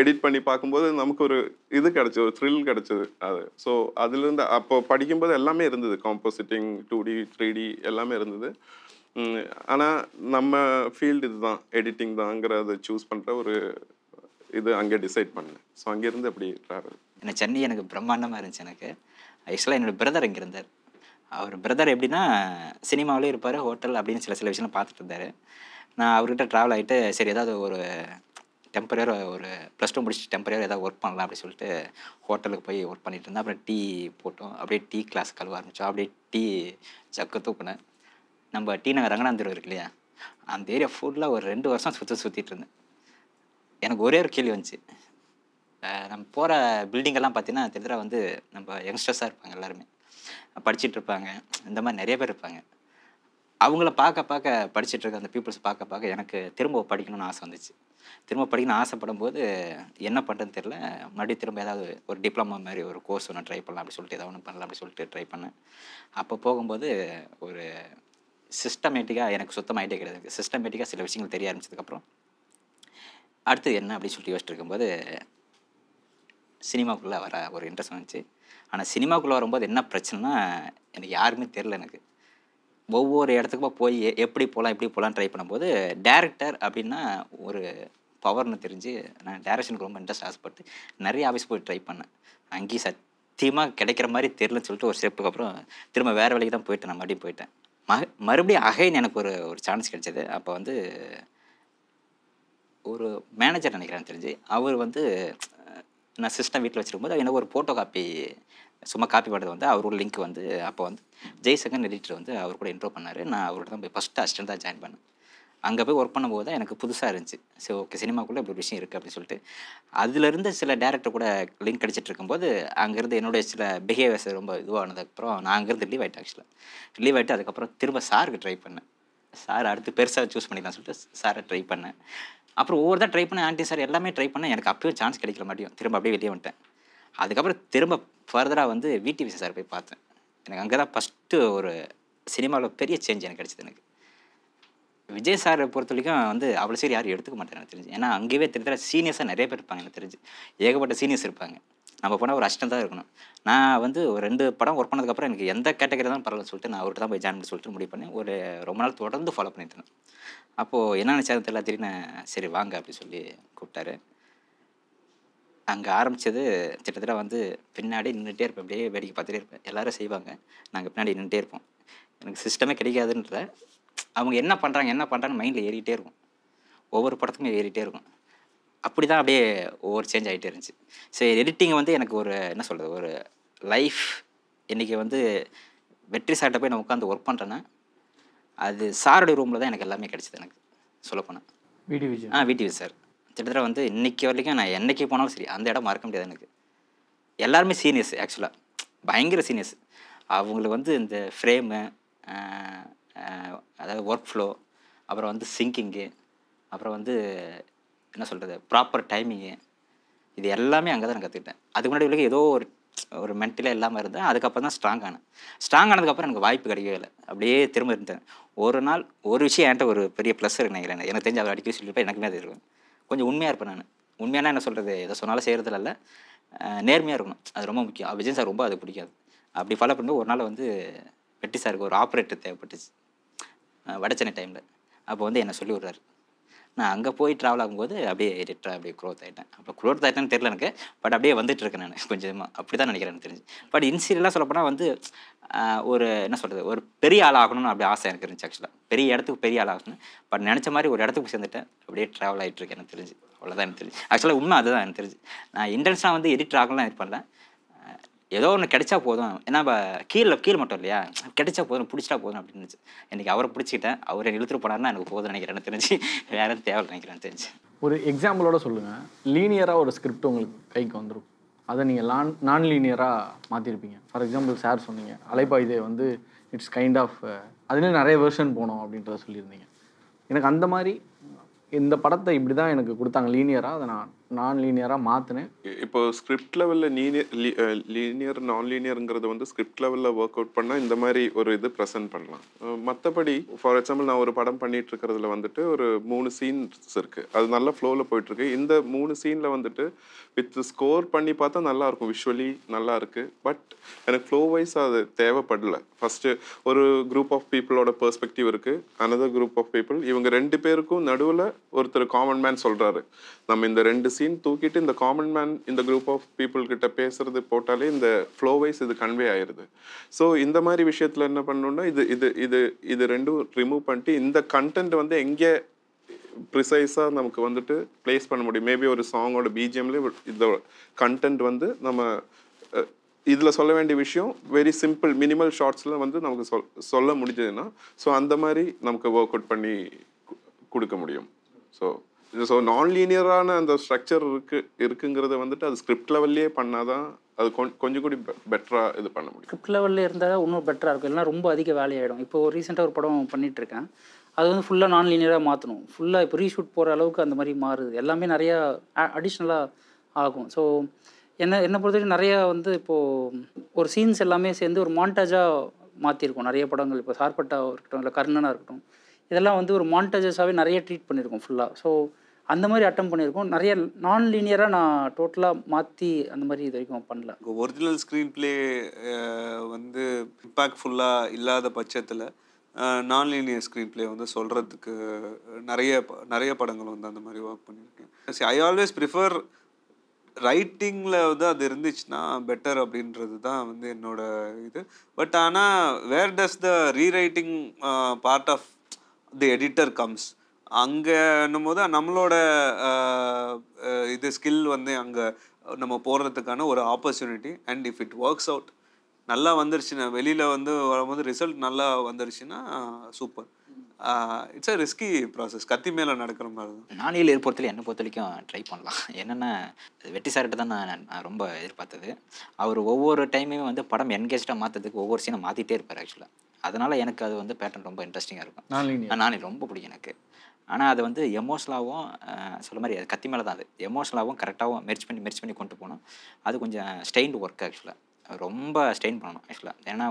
எடிட் பண்ணி பார்க்கும்போது நமக்கு ஒரு இது கிடச்சது ஒரு த்ரில் கிடச்சிது அது ஸோ அதுலேருந்து அப்போ படிக்கும்போது எல்லாமே இருந்தது compositing two D three D எல்லாமே இருந்தது ஆனால் நம்ம ஃபீல்டு இதுதான் எடிட்டிங் தாங்கிறத சூஸ் பண்ணுற ஒரு இது அங்கே டிசைட் பண்ணேன் ஸோ அங்கேருந்து அப்படி ட்ராவல் என்ன சென்னை எனக்கு பிரம்மாண்டமாக இருந்துச்சு எனக்கு ஆக்சுவலாக என்னோடய பிரதர் அங்கே இருந்தார் அவர் பிரதர் எப்படின்னா சினிமாவிலே இருப்பார் ஹோட்டல் அப்படின்னு சில சில விஷயம்லாம் பார்த்துட்டு இருந்தார் நான் அவர்கிட்ட ட்ராவல் ஆகிட்டு சரி ஏதாவது ஒரு டெம்பரரியாக ஒரு ப்ளஸ் டூ முடிச்சுட்டு டெம்பரரியாக ஏதாவது ஒர்க் பண்ணலாம் அப்படின்னு சொல்லிட்டு ஹோட்டலுக்கு போய் ஒர்க் பண்ணிட்டு இருந்தேன் அப்புறம் டீ போட்டோம் அப்படியே டீ கிளாஸ் கழுவ ஆரம்பித்தோம் அப்படியே டீ ஜக்கு தூக்குனேன் நம்ம டீ நகர் ரங்கநாதர் இருக்கு இல்லையா அந்த ஏரியா ஃபுல்லாக ஒரு ரெண்டு வருஷம் சுற்றி சுற்றிட்டு இருந்தேன் எனக்கு ஒரே ஒரு கேள்வி வந்துச்சு நம்ம போகிற பில்டிங்கெல்லாம் பார்த்தீங்கன்னா தெரிஞ்சா வந்து நம்ம யங்ஸ்டர்ஸாக இருப்பாங்க எல்லாருமே படிச்சுட்டு இருப்பாங்க இந்த மாதிரி நிறைய பேர் இருப்பாங்க அவங்கள பார்க்க பார்க்க படிச்சுட்டு இருக்க அந்த பீப்புள்ஸ் பார்க்க பார்க்க எனக்கு திரும்ப படிக்கணும்னு ஆசை வந்துச்சு திரும்ப படிக்கணும்னு ஆசைப்படும் போது என்ன பண்ணுறதுன்னு தெரில மறுபடியும் திரும்ப ஏதாவது ஒரு டிப்ளமா மாதிரி ஒரு கோர்ஸ் ஒன்று ட்ரை பண்ணலாம் அப்படி சொல்லிட்டு ஏதாவது ஒன்று பண்ணலாம் அப்படி சொல்லிட்டு ட்ரை பண்ணேன் அப்போ போகும்போது ஒரு சிஸ்டமேட்டிக்காக எனக்கு சுத்தமாக ஐடியா கிடையாது சிஸ்டமேட்டிக்காக சில விஷயங்கள் தெரிய ஆரம்பிச்சதுக்கப்புறம் அடுத்து என்ன அப்படின்னு சொல்லிட்டு யோசிச்சுட்டு இருக்கும்போது சினிமாக்குள்ளே வர ஒரு இன்ட்ரெஸ்ட் வந்துச்சு ஆனால் சினிமாக்குள்ளே வரும்போது என்ன பிரச்சனைனா எனக்கு யாருமே தெரில எனக்கு ஒவ்வொரு இடத்துக்கும் போய் எப்படி போகலாம் எப்படி போகலாம் ட்ரை பண்ணும்போது டேரக்டர் அப்படின்னா ஒரு பவர்னு தெரிஞ்சு நான் டேரக்ஷனுக்கு ரொம்ப இன்ட்ரெஸ்ட் ஆசைப்பட்டு நிறைய ஆஃபீஸ் போய் ட்ரை பண்ணேன் அங்கேயும் சத்தியமாக கிடைக்கிற மாதிரி தெரிலன்னு சொல்லிட்டு ஒரு ஸ்டெப்புக்கு அப்புறம் திரும்ப வேறு வேலைக்கு தான் போயிட்டேன் நான் மறுபடியும் போயிட்டேன் ம மறுபடியும் அகைன் எனக்கு ஒரு ஒரு சான்ஸ் கிடைச்சது அப்போ வந்து ஒரு மேனேஜர் நினைக்கிறேன் தெரிஞ்சு அவர் வந்து நான் சிஸ்டம் வீட்டில் வச்சுருக்கும் போது எனக்கு ஒரு ஃபோட்டோ காப்பி சும்மா காப்பி பண்ணுறது வந்து அவரோட லிங்க் வந்து அப்போ வந்து ஜெய்சங்கன் எடிட்டர் வந்து அவர் கூட இன்ட்ரோ பண்ணார் நான் அவரோட தான் போய் ஃபஸ்ட்டு அசிஸ்டண்ட் தான் ஜாயின் பண்ணேன் அங்கே போய் ஒர்க் பண்ணும்போது தான் எனக்கு புதுசாக இருந்துச்சு சரி ஓகே சினிமாக்குள்ளே இப்படி ஒரு விஷயம் இருக்குது அப்படின்னு சொல்லிட்டு அதுலேருந்து சில டேரக்டர் கூட லிங்க் கிடச்சிட்டு இருக்கும்போது அங்கேருந்து என்னுடைய சில பிஹேவியர்ஸ் ரொம்ப இதுவானதுக்கப்புறம் நான் அங்கேருந்து லீவ் ஆகிட்டேன் ஆக்சுவலாக லீவ் ஆகிட்டு அதுக்கப்புறம் திரும்ப சாருக்கு ட்ரை பண்ணேன் சார் அடுத்து பெருசாக சூஸ் பண்ணிக்கலாம் சொல்லிட்டு சாரை ட்ரை பண்ணேன் அப்புறம் ஒவ்வொரு தான் ட்ரை பண்ணேன் ஆண்டி சார் எல்லாமே ட்ரை பண்ணேன் எனக்கு அப்பயும் சான்ஸ் கிடைக்கல மாட்டியும் திரும்ப அப்படியே வெளியே வந்துட்டேன் அதுக்கப்புறம் திரும்ப ஃபர்தராக வந்து விடிவி சார் போய் பார்த்தேன் எனக்கு அங்கே தான் ஃபஸ்ட்டு ஒரு சினிமாவில் பெரிய சேஞ்ச் எனக்கு கிடச்சிது எனக்கு விஜய் சாரை பொறுத்த வரைக்கும் வந்து அவ்வளோ சரி யாரும் எடுத்துக்க மாட்டேன் எனக்கு தெரிஞ்சு ஏன்னா அங்கேயே தெரிஞ்ச சீனியர்ஸாக நிறைய பேர் இருப்பாங்க எனக்கு தெரிஞ்சு ஏகப்பட்ட சீனியர்ஸ் இருப்பாங்க நம்ம போனால் ஒரு அஷ்டம் தான் இருக்கணும் நான் வந்து ஒரு ரெண்டு படம் ஒர்க் பண்ணதுக்கப்புறம் எனக்கு எந்த கேட்டகரி தான் பரவாயில்ல சொல்லிட்டு நான் அவர்கிட்ட தான் போய் ஜாயின் பண்ணி சொல்லிட்டு முடிவு பண்ணி ஒரு ரொம்ப நாள் தொடர்ந்து ஃபாலோ பண்ணிட்டு இருந்தேன் அப்போது என்ன நினச்சாலும் தெரியல திடீர்னு சரி வாங்க அப்படி சொல்லி கூப்பிட்டாரு அங்கே ஆரம்பித்தது கிட்டத்தட்ட வந்து பின்னாடி நின்றுட்டே இருப்பேன் அப்படியே வேடிக்கை பார்த்துட்டே இருப்பேன் எல்லோரும் செய்வாங்க நாங்கள் பின்னாடி நின்றுட்டே இருப்போம் எனக்கு சிஸ்டமே கிடைக்காதுன்றத அவங்க என்ன பண்ணுறாங்க என்ன பண்ணுறாங்க மைண்டில் ஏறிக்கிட்டே இருக்கும் ஒவ்வொரு படத்துக்கும் ஏறிட்டே இருக்கும் அப்படி தான் அப்படியே ஒவ்வொரு சேஞ்ச் ஆகிட்டே இருந்துச்சு ஸோ எடிட்டிங் வந்து எனக்கு ஒரு என்ன சொல்கிறது ஒரு லைஃப் இன்றைக்கி வந்து வெற்றி சாட்டை போய் நான் உட்காந்து ஒர்க் பண்ணுறேன்னா அது சாருடைய ரூமில் தான் எனக்கு எல்லாமே கிடச்சிது எனக்கு சொல்லப்போனால் விஜய் ஆ வீட்டு விஜய் சார் கிட்டத்தட்ட வந்து இன்றைக்கி வரைக்கும் நான் என்றைக்கு போனாலும் சரி அந்த இடம் மறக்க முடியாது எனக்கு எல்லாருமே சீனியர்ஸ் ஆக்சுவலாக பயங்கர சீனியர்ஸ் அவங்களுக்கு வந்து இந்த ஃப்ரேமு அதாவது ஒர்க் ஃப்ளோ அப்புறம் வந்து சிங்கிங்கு அப்புறம் வந்து என்ன சொல்கிறது ப்ராப்பர் டைமிங்கு இது எல்லாமே அங்கே தான் நான் கற்றுக்கிட்டேன் அதுக்கு முன்னாடி வரைக்கும் ஏதோ ஒரு ஒரு மென்டலாக இல்லாமல் இருந்தேன் அதுக்கப்புறம் தான் ஸ்ட்ராங் ஆனேன் ஸ்ட்ராங் ஆனதுக்கப்புறம் எனக்கு வாய்ப்பு கிடைக்கவே இல்லை அப்படியே திரும்ப இருந்தேன் ஒரு நாள் ஒரு விஷயம் என்கிட்ட ஒரு பெரிய ப்ளஸ் இருக்கு நினைக்கிறேன் எனக்கு தெரிஞ்சு அவர் அடிக்கடி சொல்லியிருப்பேன் எனக்குமே அது இருக்கும் கொஞ்சம் உண்மையாக இருப்பேன் நான் உண்மையான என்ன சொல்கிறது எதை சொன்னாலும் செய்கிறதுல இல்லை நேர்மையாக இருக்கணும் அது ரொம்ப முக்கியம் விஜய் சார் ரொம்ப அது பிடிக்காது அப்படி ஃபாலோ பண்ணி ஒரு நாள் வந்து வெட்டி சாருக்கு ஒரு ஆப்ரேட்டர் தேவைப்பட்டுச்சு சென்னை டைமில் அப்போ வந்து என்னை சொல்லி விட்றாரு நான் அங்கே போய் ட்ராவல் ஆகும்போது அப்படியே எடிட்டராக அப்படியே க்ரோத் ஆகிட்டேன் அப்போ க்ரோத் ஆகிட்டேன்னு தெரில எனக்கு பட் அப்படியே வந்துட்டு இருக்கேன் நான் கொஞ்சமாக அப்படி தான் நினைக்கிறேன் தெரிஞ்சு பட் இன்சீரியலாக சொல்லப்போனால் வந்து ஒரு என்ன சொல்கிறது ஒரு பெரிய ஆள் ஆகணும்னு அப்படி ஆசை எனக்கு இருந்துச்சு ஆக்சுவலாக பெரிய இடத்துக்கு பெரிய ஆள் ஆகணும் பட் நினச்ச மாதிரி ஒரு இடத்துக்கு சேர்ந்துட்டேன் அப்படியே ட்ராவல் ஆகிட்டு இருக்கேன் எனக்கு தெரிஞ்சு அவ்வளோதான் எனக்கு தெரிஞ்சு ஆக்சுவலாக உண்மை அதுதான் எனக்கு தெரிஞ்சு நான் இன்டென்ஷனாக வந்து எடிட் ஆகலாம் இது ஏதோ ஒன்று கிடைச்சா போதும் ஏன்னா கீழே கீழே மட்டும் இல்லையா கிடைச்சா போதும் பிடிச்சிட்டா போதும் அப்படின்னு எனக்கு அவரை பிடிச்சிக்கிட்டேன் அவரை இழுத்துட்டு போனார்னா எனக்கு போதும் நினைக்கிறேன்னு தெரிஞ்சு வேற தேவை நினைக்கிறேன்னு தெரிஞ்சு ஒரு எக்ஸாம்பிளோட சொல்லுங்கள் லீனியராக ஒரு ஸ்கிரிப்ட் உங்களுக்கு கைக்கு வந்துடும் அதை நீங்கள் நான் நான் லீனியராக மாற்றிருப்பீங்க ஃபார் எக்ஸாம்பிள் சார் சொன்னீங்க இதே வந்து இட்ஸ் கைண்ட் ஆஃப் அதுலேயும் நிறைய வெர்ஷன் போனோம் அப்படின்றத சொல்லியிருந்தீங்க எனக்கு அந்த மாதிரி இந்த படத்தை இப்படி தான் எனக்கு கொடுத்தாங்க லீனியராக அதை நான் நான் லீனியராக மாற்றினேன் இப்போ ஸ்கிரிப்ட் லெவலில் லீனியர் லீனியர் நான் லீனியருங்கிறது வந்து ஸ்கிரிப்ட் லெவலில் ஒர்க் அவுட் பண்ணால் இந்த மாதிரி ஒரு இது ப்ரெசென்ட் பண்ணலாம் மற்றபடி ஃபார் எக்ஸாம்பிள் நான் ஒரு படம் பண்ணிட்டு இருக்கிறதுல வந்துட்டு ஒரு மூணு சீன்ஸ் இருக்குது அது நல்ல ஃப்ளோவில் போயிட்டுருக்கு இந்த மூணு சீனில் வந்துட்டு வித் ஸ்கோர் பண்ணி பார்த்தா நல்லாயிருக்கும் விஷுவலி நல்லா இருக்குது பட் எனக்கு ஃப்ளோ வைஸ் அது தேவைப்படல ஃபஸ்ட்டு ஒரு குரூப் ஆஃப் பீப்புளோட பெர்ஸ்பெக்டிவ் இருக்குது அனதர் குரூப் ஆஃப் பீப்புள் இவங்க ரெண்டு பேருக்கும் நடுவில் ஒருத்தர் காமன் மேன் சொல்கிறாரு நம்ம இந்த ரெண்டு சீன் சீன் தூக்கிட்டு இந்த காமன் மேன் இந்த குரூப் ஆஃப் பீப்புள் கிட்ட பேசுறது போட்டாலே இந்த ஃப்ளோ வைஸ் இது கன்வே ஆயிடுது ஸோ இந்த மாதிரி விஷயத்தில் என்ன பண்ணணும்னா இது இது இது இது ரெண்டும் ரிமூவ் பண்ணிட்டு இந்த கண்டென்ட் வந்து எங்கே ப்ரிசைஸாக நமக்கு வந்துட்டு ப்ளேஸ் பண்ண முடியும் மேபி ஒரு சாங்கோட பிஜிஎம்லேயே இந்த கண்டென்ட் வந்து நம்ம இதில் சொல்ல வேண்டிய விஷயம் வெரி சிம்பிள் மினிமல் ஷார்ட்ஸில் வந்து நமக்கு சொல் சொல்ல முடிஞ்சதுன்னா ஸோ அந்த மாதிரி நமக்கு ஒர்க் அவுட் பண்ணி கொடுக்க முடியும் ஸோ ஸோ நான் லீனியரான அந்த ஸ்ட்ரக்சர் இருக்கு இருக்குங்கிறத வந்துட்டு அது ஸ்கிரிப்ட் லெவல்லே பண்ணாதான் அது கொஞ்சம் கூட பெட்டராக இது பண்ண முடியும் ஸ்கிரிப்ட் லெவலில் இருந்தால் இன்னும் பெட்டராக இருக்கும் இல்லைனா ரொம்ப அதிக வேலையாயிடும் இப்போ ரீசெண்டாக ஒரு படம் பண்ணிட்டு இருக்கேன் அது வந்து ஃபுல்லாக நான் லீனியராக மாற்றணும் ஃபுல்லாக இப்போ ரீஷூட் போகிற அளவுக்கு அந்த மாதிரி மாறுது எல்லாமே நிறையா அடிஷ்னலாக ஆகும் ஸோ என்ன என்னை பொறுத்தவரைக்கும் நிறையா வந்து இப்போது ஒரு சீன்ஸ் எல்லாமே சேர்ந்து ஒரு மாண்டேஜாக மாற்றிருக்கோம் நிறைய படங்கள் இப்போ சார்பட்டாக இருக்கட்டும் இல்லை கர்ணனாக இருக்கட்டும் இதெல்லாம் வந்து ஒரு மாண்டேஜஸாகவே நிறைய ட்ரீட் பண்ணியிருக்கோம் ஃபுல்லாக ஸோ அந்த மாதிரி அட்டம் பண்ணியிருக்கோம் நிறைய நான் லீனியராக நான் டோட்டலாக மாற்றி அந்த மாதிரி இது வரைக்கும் பண்ணல ஒரிஜினல் ஸ்க்ரீன் பிளே வந்து இம்பாக்ட்ஃபுல்லாக இல்லாத பட்சத்தில் நான் லீனியர் ஸ்க்ரீன் பிளே வந்து சொல்கிறதுக்கு நிறைய நிறைய படங்கள் வந்து அந்த மாதிரி ஒர்க் பண்ணியிருக்கேன் ஐ ஆல்வேஸ் ப்ரிஃபர் ரைட்டிங்கில் வந்து அது இருந்துச்சுன்னா பெட்டர் அப்படின்றது தான் வந்து என்னோட இது பட் ஆனால் where does the rewriting part of the editor comes அங்கேன்னும் போது நம்மளோட இது ஸ்கில் வந்து அங்கே நம்ம போடுறதுக்கான ஒரு opportunity and if it works out நல்லா வந்துருச்சுன்னா வெளியில் வந்து வரும்போது ரிசல்ட் நல்லா வந்துருச்சுன்னா super it's a risky process கத்தி மேலே நடக்கிற மாதிரி தான் நானியல் ஏற்படுத்தல என்னை பொறுத்த வரைக்கும் ட்ரை பண்ணலாம் என்னென்னா வெட்டி சார்கிட்ட தான் நான் நான் ரொம்ப எதிர்பார்த்தது அவர் ஒவ்வொரு டைமுமே வந்து படம் என்கேஜாக மாற்றுறதுக்கு ஒவ்வொரு சீனை மாற்றிட்டே இருப்பார் ஆக்சுவலாக அதனால் எனக்கு அது வந்து பேட்டர்ன் ரொம்ப இன்ட்ரெஸ்டிங்காக இருக்கும் நானி ரொம்ப பிடிக்கும் எனக்கு ஆனால் அது வந்து எமோஷனலாகவும் சொல்ல மாதிரி அது கத்தி மேலே தான் அது எமோஷனலாகவும் கரெக்டாகவும் மெர்ச் பண்ணி மெர்ச் பண்ணி கொண்டு போனோம் அது கொஞ்சம் ஸ்டெயின்டு ஒர்க் ஆக்சுவலாக ரொம்ப ஸ்ட்ரெயின் பண்ணணும் ஆக்சுவலாக ஏன்னா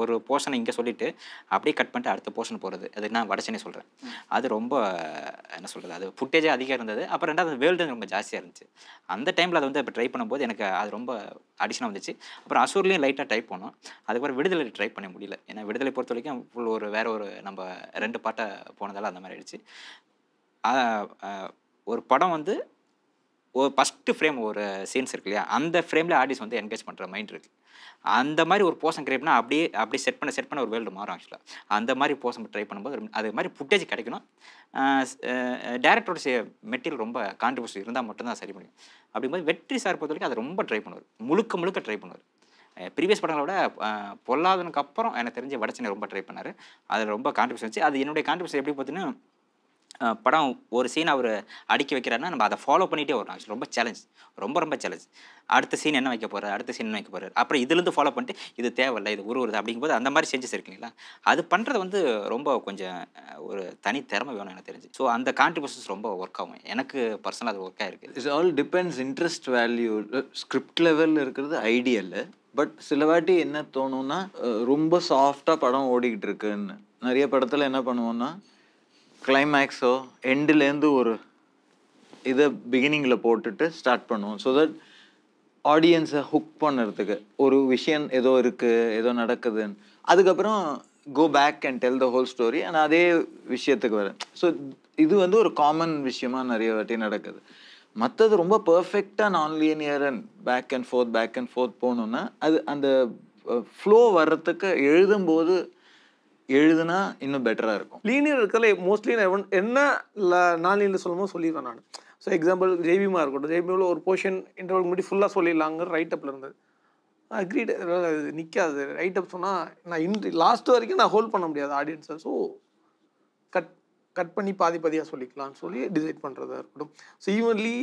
ஒரு போர்ஷனை இங்கே சொல்லிவிட்டு அப்படியே கட் பண்ணிட்டு அடுத்த போர்ஷன் போகிறது அது நான் வடச்சனே சொல்கிறேன் அது ரொம்ப என்ன சொல்கிறது அது ஃபுட்டேஜே அதிகம் இருந்தது அப்புறம் ரெண்டாவது வேர்ல்டு ரொம்ப ஜாஸ்தியாக இருந்துச்சு அந்த டைமில் அதை வந்து இப்போ ட்ரை பண்ணும்போது எனக்கு அது ரொம்ப அடிஷனாக வந்துச்சு அப்புறம் அசூர்லேயும் லைட்டாக ட்ரை பண்ணோம் அதுக்கப்புறம் விடுதலை ட்ரை பண்ண முடியல ஏன்னா விடுதலை பொறுத்த வரைக்கும் ஃபுல் ஒரு வேற ஒரு நம்ம ரெண்டு பாட்டை போனதால் அந்த மாதிரி ஆயிடுச்சு ஒரு படம் வந்து ஒரு ஃபஸ்ட்டு ஃப்ரேம் ஒரு சீன்ஸ் இருக்கு இல்லையா அந்த ஃப்ரேமில் ஆடியன்ஸ் வந்து என்கேஜ் பண்ணுற மைண்ட் இருக்குது அந்த மாதிரி ஒரு போஷன் கிரியேட்னா அப்படியே அப்படியே செட் பண்ண செட் பண்ண ஒரு வேர்ல்டு மாறும் ஆக்சுவலாக அந்த மாதிரி போஷன் ட்ரை பண்ணும்போது அது மாதிரி ஃபுட்டேஜ் கிடைக்கணும் டேரக்டரோட செய்ய மெட்டீரியல் ரொம்ப கான்ட்ரிபியூஷன் இருந்தால் மட்டும்தான் சரி முடியும் அப்படிங்கும்போது வெற்றி சார் பொறுத்த வரைக்கும் அது ரொம்ப ட்ரை பண்ணுவார் முழுக்க முழுக்க ட்ரை பண்ணுவார் ப்ரீவியஸ் படங்களை விட பொல்லாதனுக்கு அப்புறம் எனக்கு தெரிஞ்ச வடச்சனை ரொம்ப ட்ரை பண்ணார் அதில் ரொம்ப கான்ட்ரிபியூஷன் வச்சு அது என்னுடைய கான்ட்ரிபியூஷன் எப்படி பார்த்தீங்கன்னா படம் ஒரு சீன் அவர் அடுக்கி வைக்கிறாருன்னா நம்ம அதை ஃபாலோ பண்ணிகிட்டே வரணும் ஆக்சுவலி ரொம்ப சேலஞ்ச் ரொம்ப ரொம்ப சேலஞ்ச் அடுத்த சீன் என்ன வைக்க போகிறார் அடுத்த சீன் என்ன வைக்க போகிறார் அப்புறம் இதுலேருந்து ஃபாலோ பண்ணிட்டு இது தேவையில்லை இது உருவுறது அப்படிங்கும்போது அந்த மாதிரி சேஞ்சஸ் இருக்குங்களா அது பண்ணுறது வந்து ரொம்ப கொஞ்சம் ஒரு தனி திறமை வேணும் எனக்கு தெரிஞ்சு ஸோ அந்த கான்ட்ரிபியூஷன்ஸ் ரொம்ப ஒர்க் ஆகும் எனக்கு பர்சனலாக அது ஒர்க் ஆகிருக்கு it's all depends interest value script லெவலில் இருக்கிறது ஐடியல் பட் சில வாட்டி என்ன தோணும்னா ரொம்ப சாஃப்டாக படம் ஓடிக்கிட்டு இருக்குன்னு நிறைய படத்தில் என்ன பண்ணுவோன்னா கிளைமேக்ஸோ எண்டுலேருந்து ஒரு இதை பிகினிங்கில் போட்டுட்டு ஸ்டார்ட் பண்ணுவோம் ஸோ தட் ஆடியன்ஸை ஹுக் பண்ணுறதுக்கு ஒரு விஷயம் ஏதோ இருக்குது ஏதோ நடக்குதுன்னு அதுக்கப்புறம் go back and tell the whole story and அதே விஷயத்துக்கு வரேன் ஸோ இது வந்து ஒரு காமன் விஷயமாக நிறைய வாட்டி நடக்குது மற்றது ரொம்ப பர்ஃபெக்டாக non linear and back and forth back and forth போகணுன்னா அது அந்த ஃப்ளோ வர்றதுக்கு எழுதும்போது எழுதுனா இன்னும் பெட்டராக இருக்கும் லீனியர் இருக்கிறது மோஸ்ட்லி நான் என்ன நான் இல்லை சொல்லுமோ சொல்லிடுவேன் நான் ஸோ எக்ஸாம்பிள் ஜெய்பிமா இருக்கட்டும் ஜெய்பிமில் ஒரு போர்ஷன் இன்டர்வல் முடி ஃபுல்லாக சொல்லிடலாங்கிற ரைட் அப்பில் இருந்தது அக்ரீட் நிற்காது ரைட் அப் சொன்னால் நான் இன்ட்ரி லாஸ்ட் வரைக்கும் நான் ஹோல்ட் பண்ண முடியாது ஆடியன்ஸை ஸோ கட் கட் பண்ணி பாதி பாதியாக சொல்லிக்கலாம்னு சொல்லி டிசைட் பண்ணுறதா இருக்கட்டும் ஸோ ஈவன்லி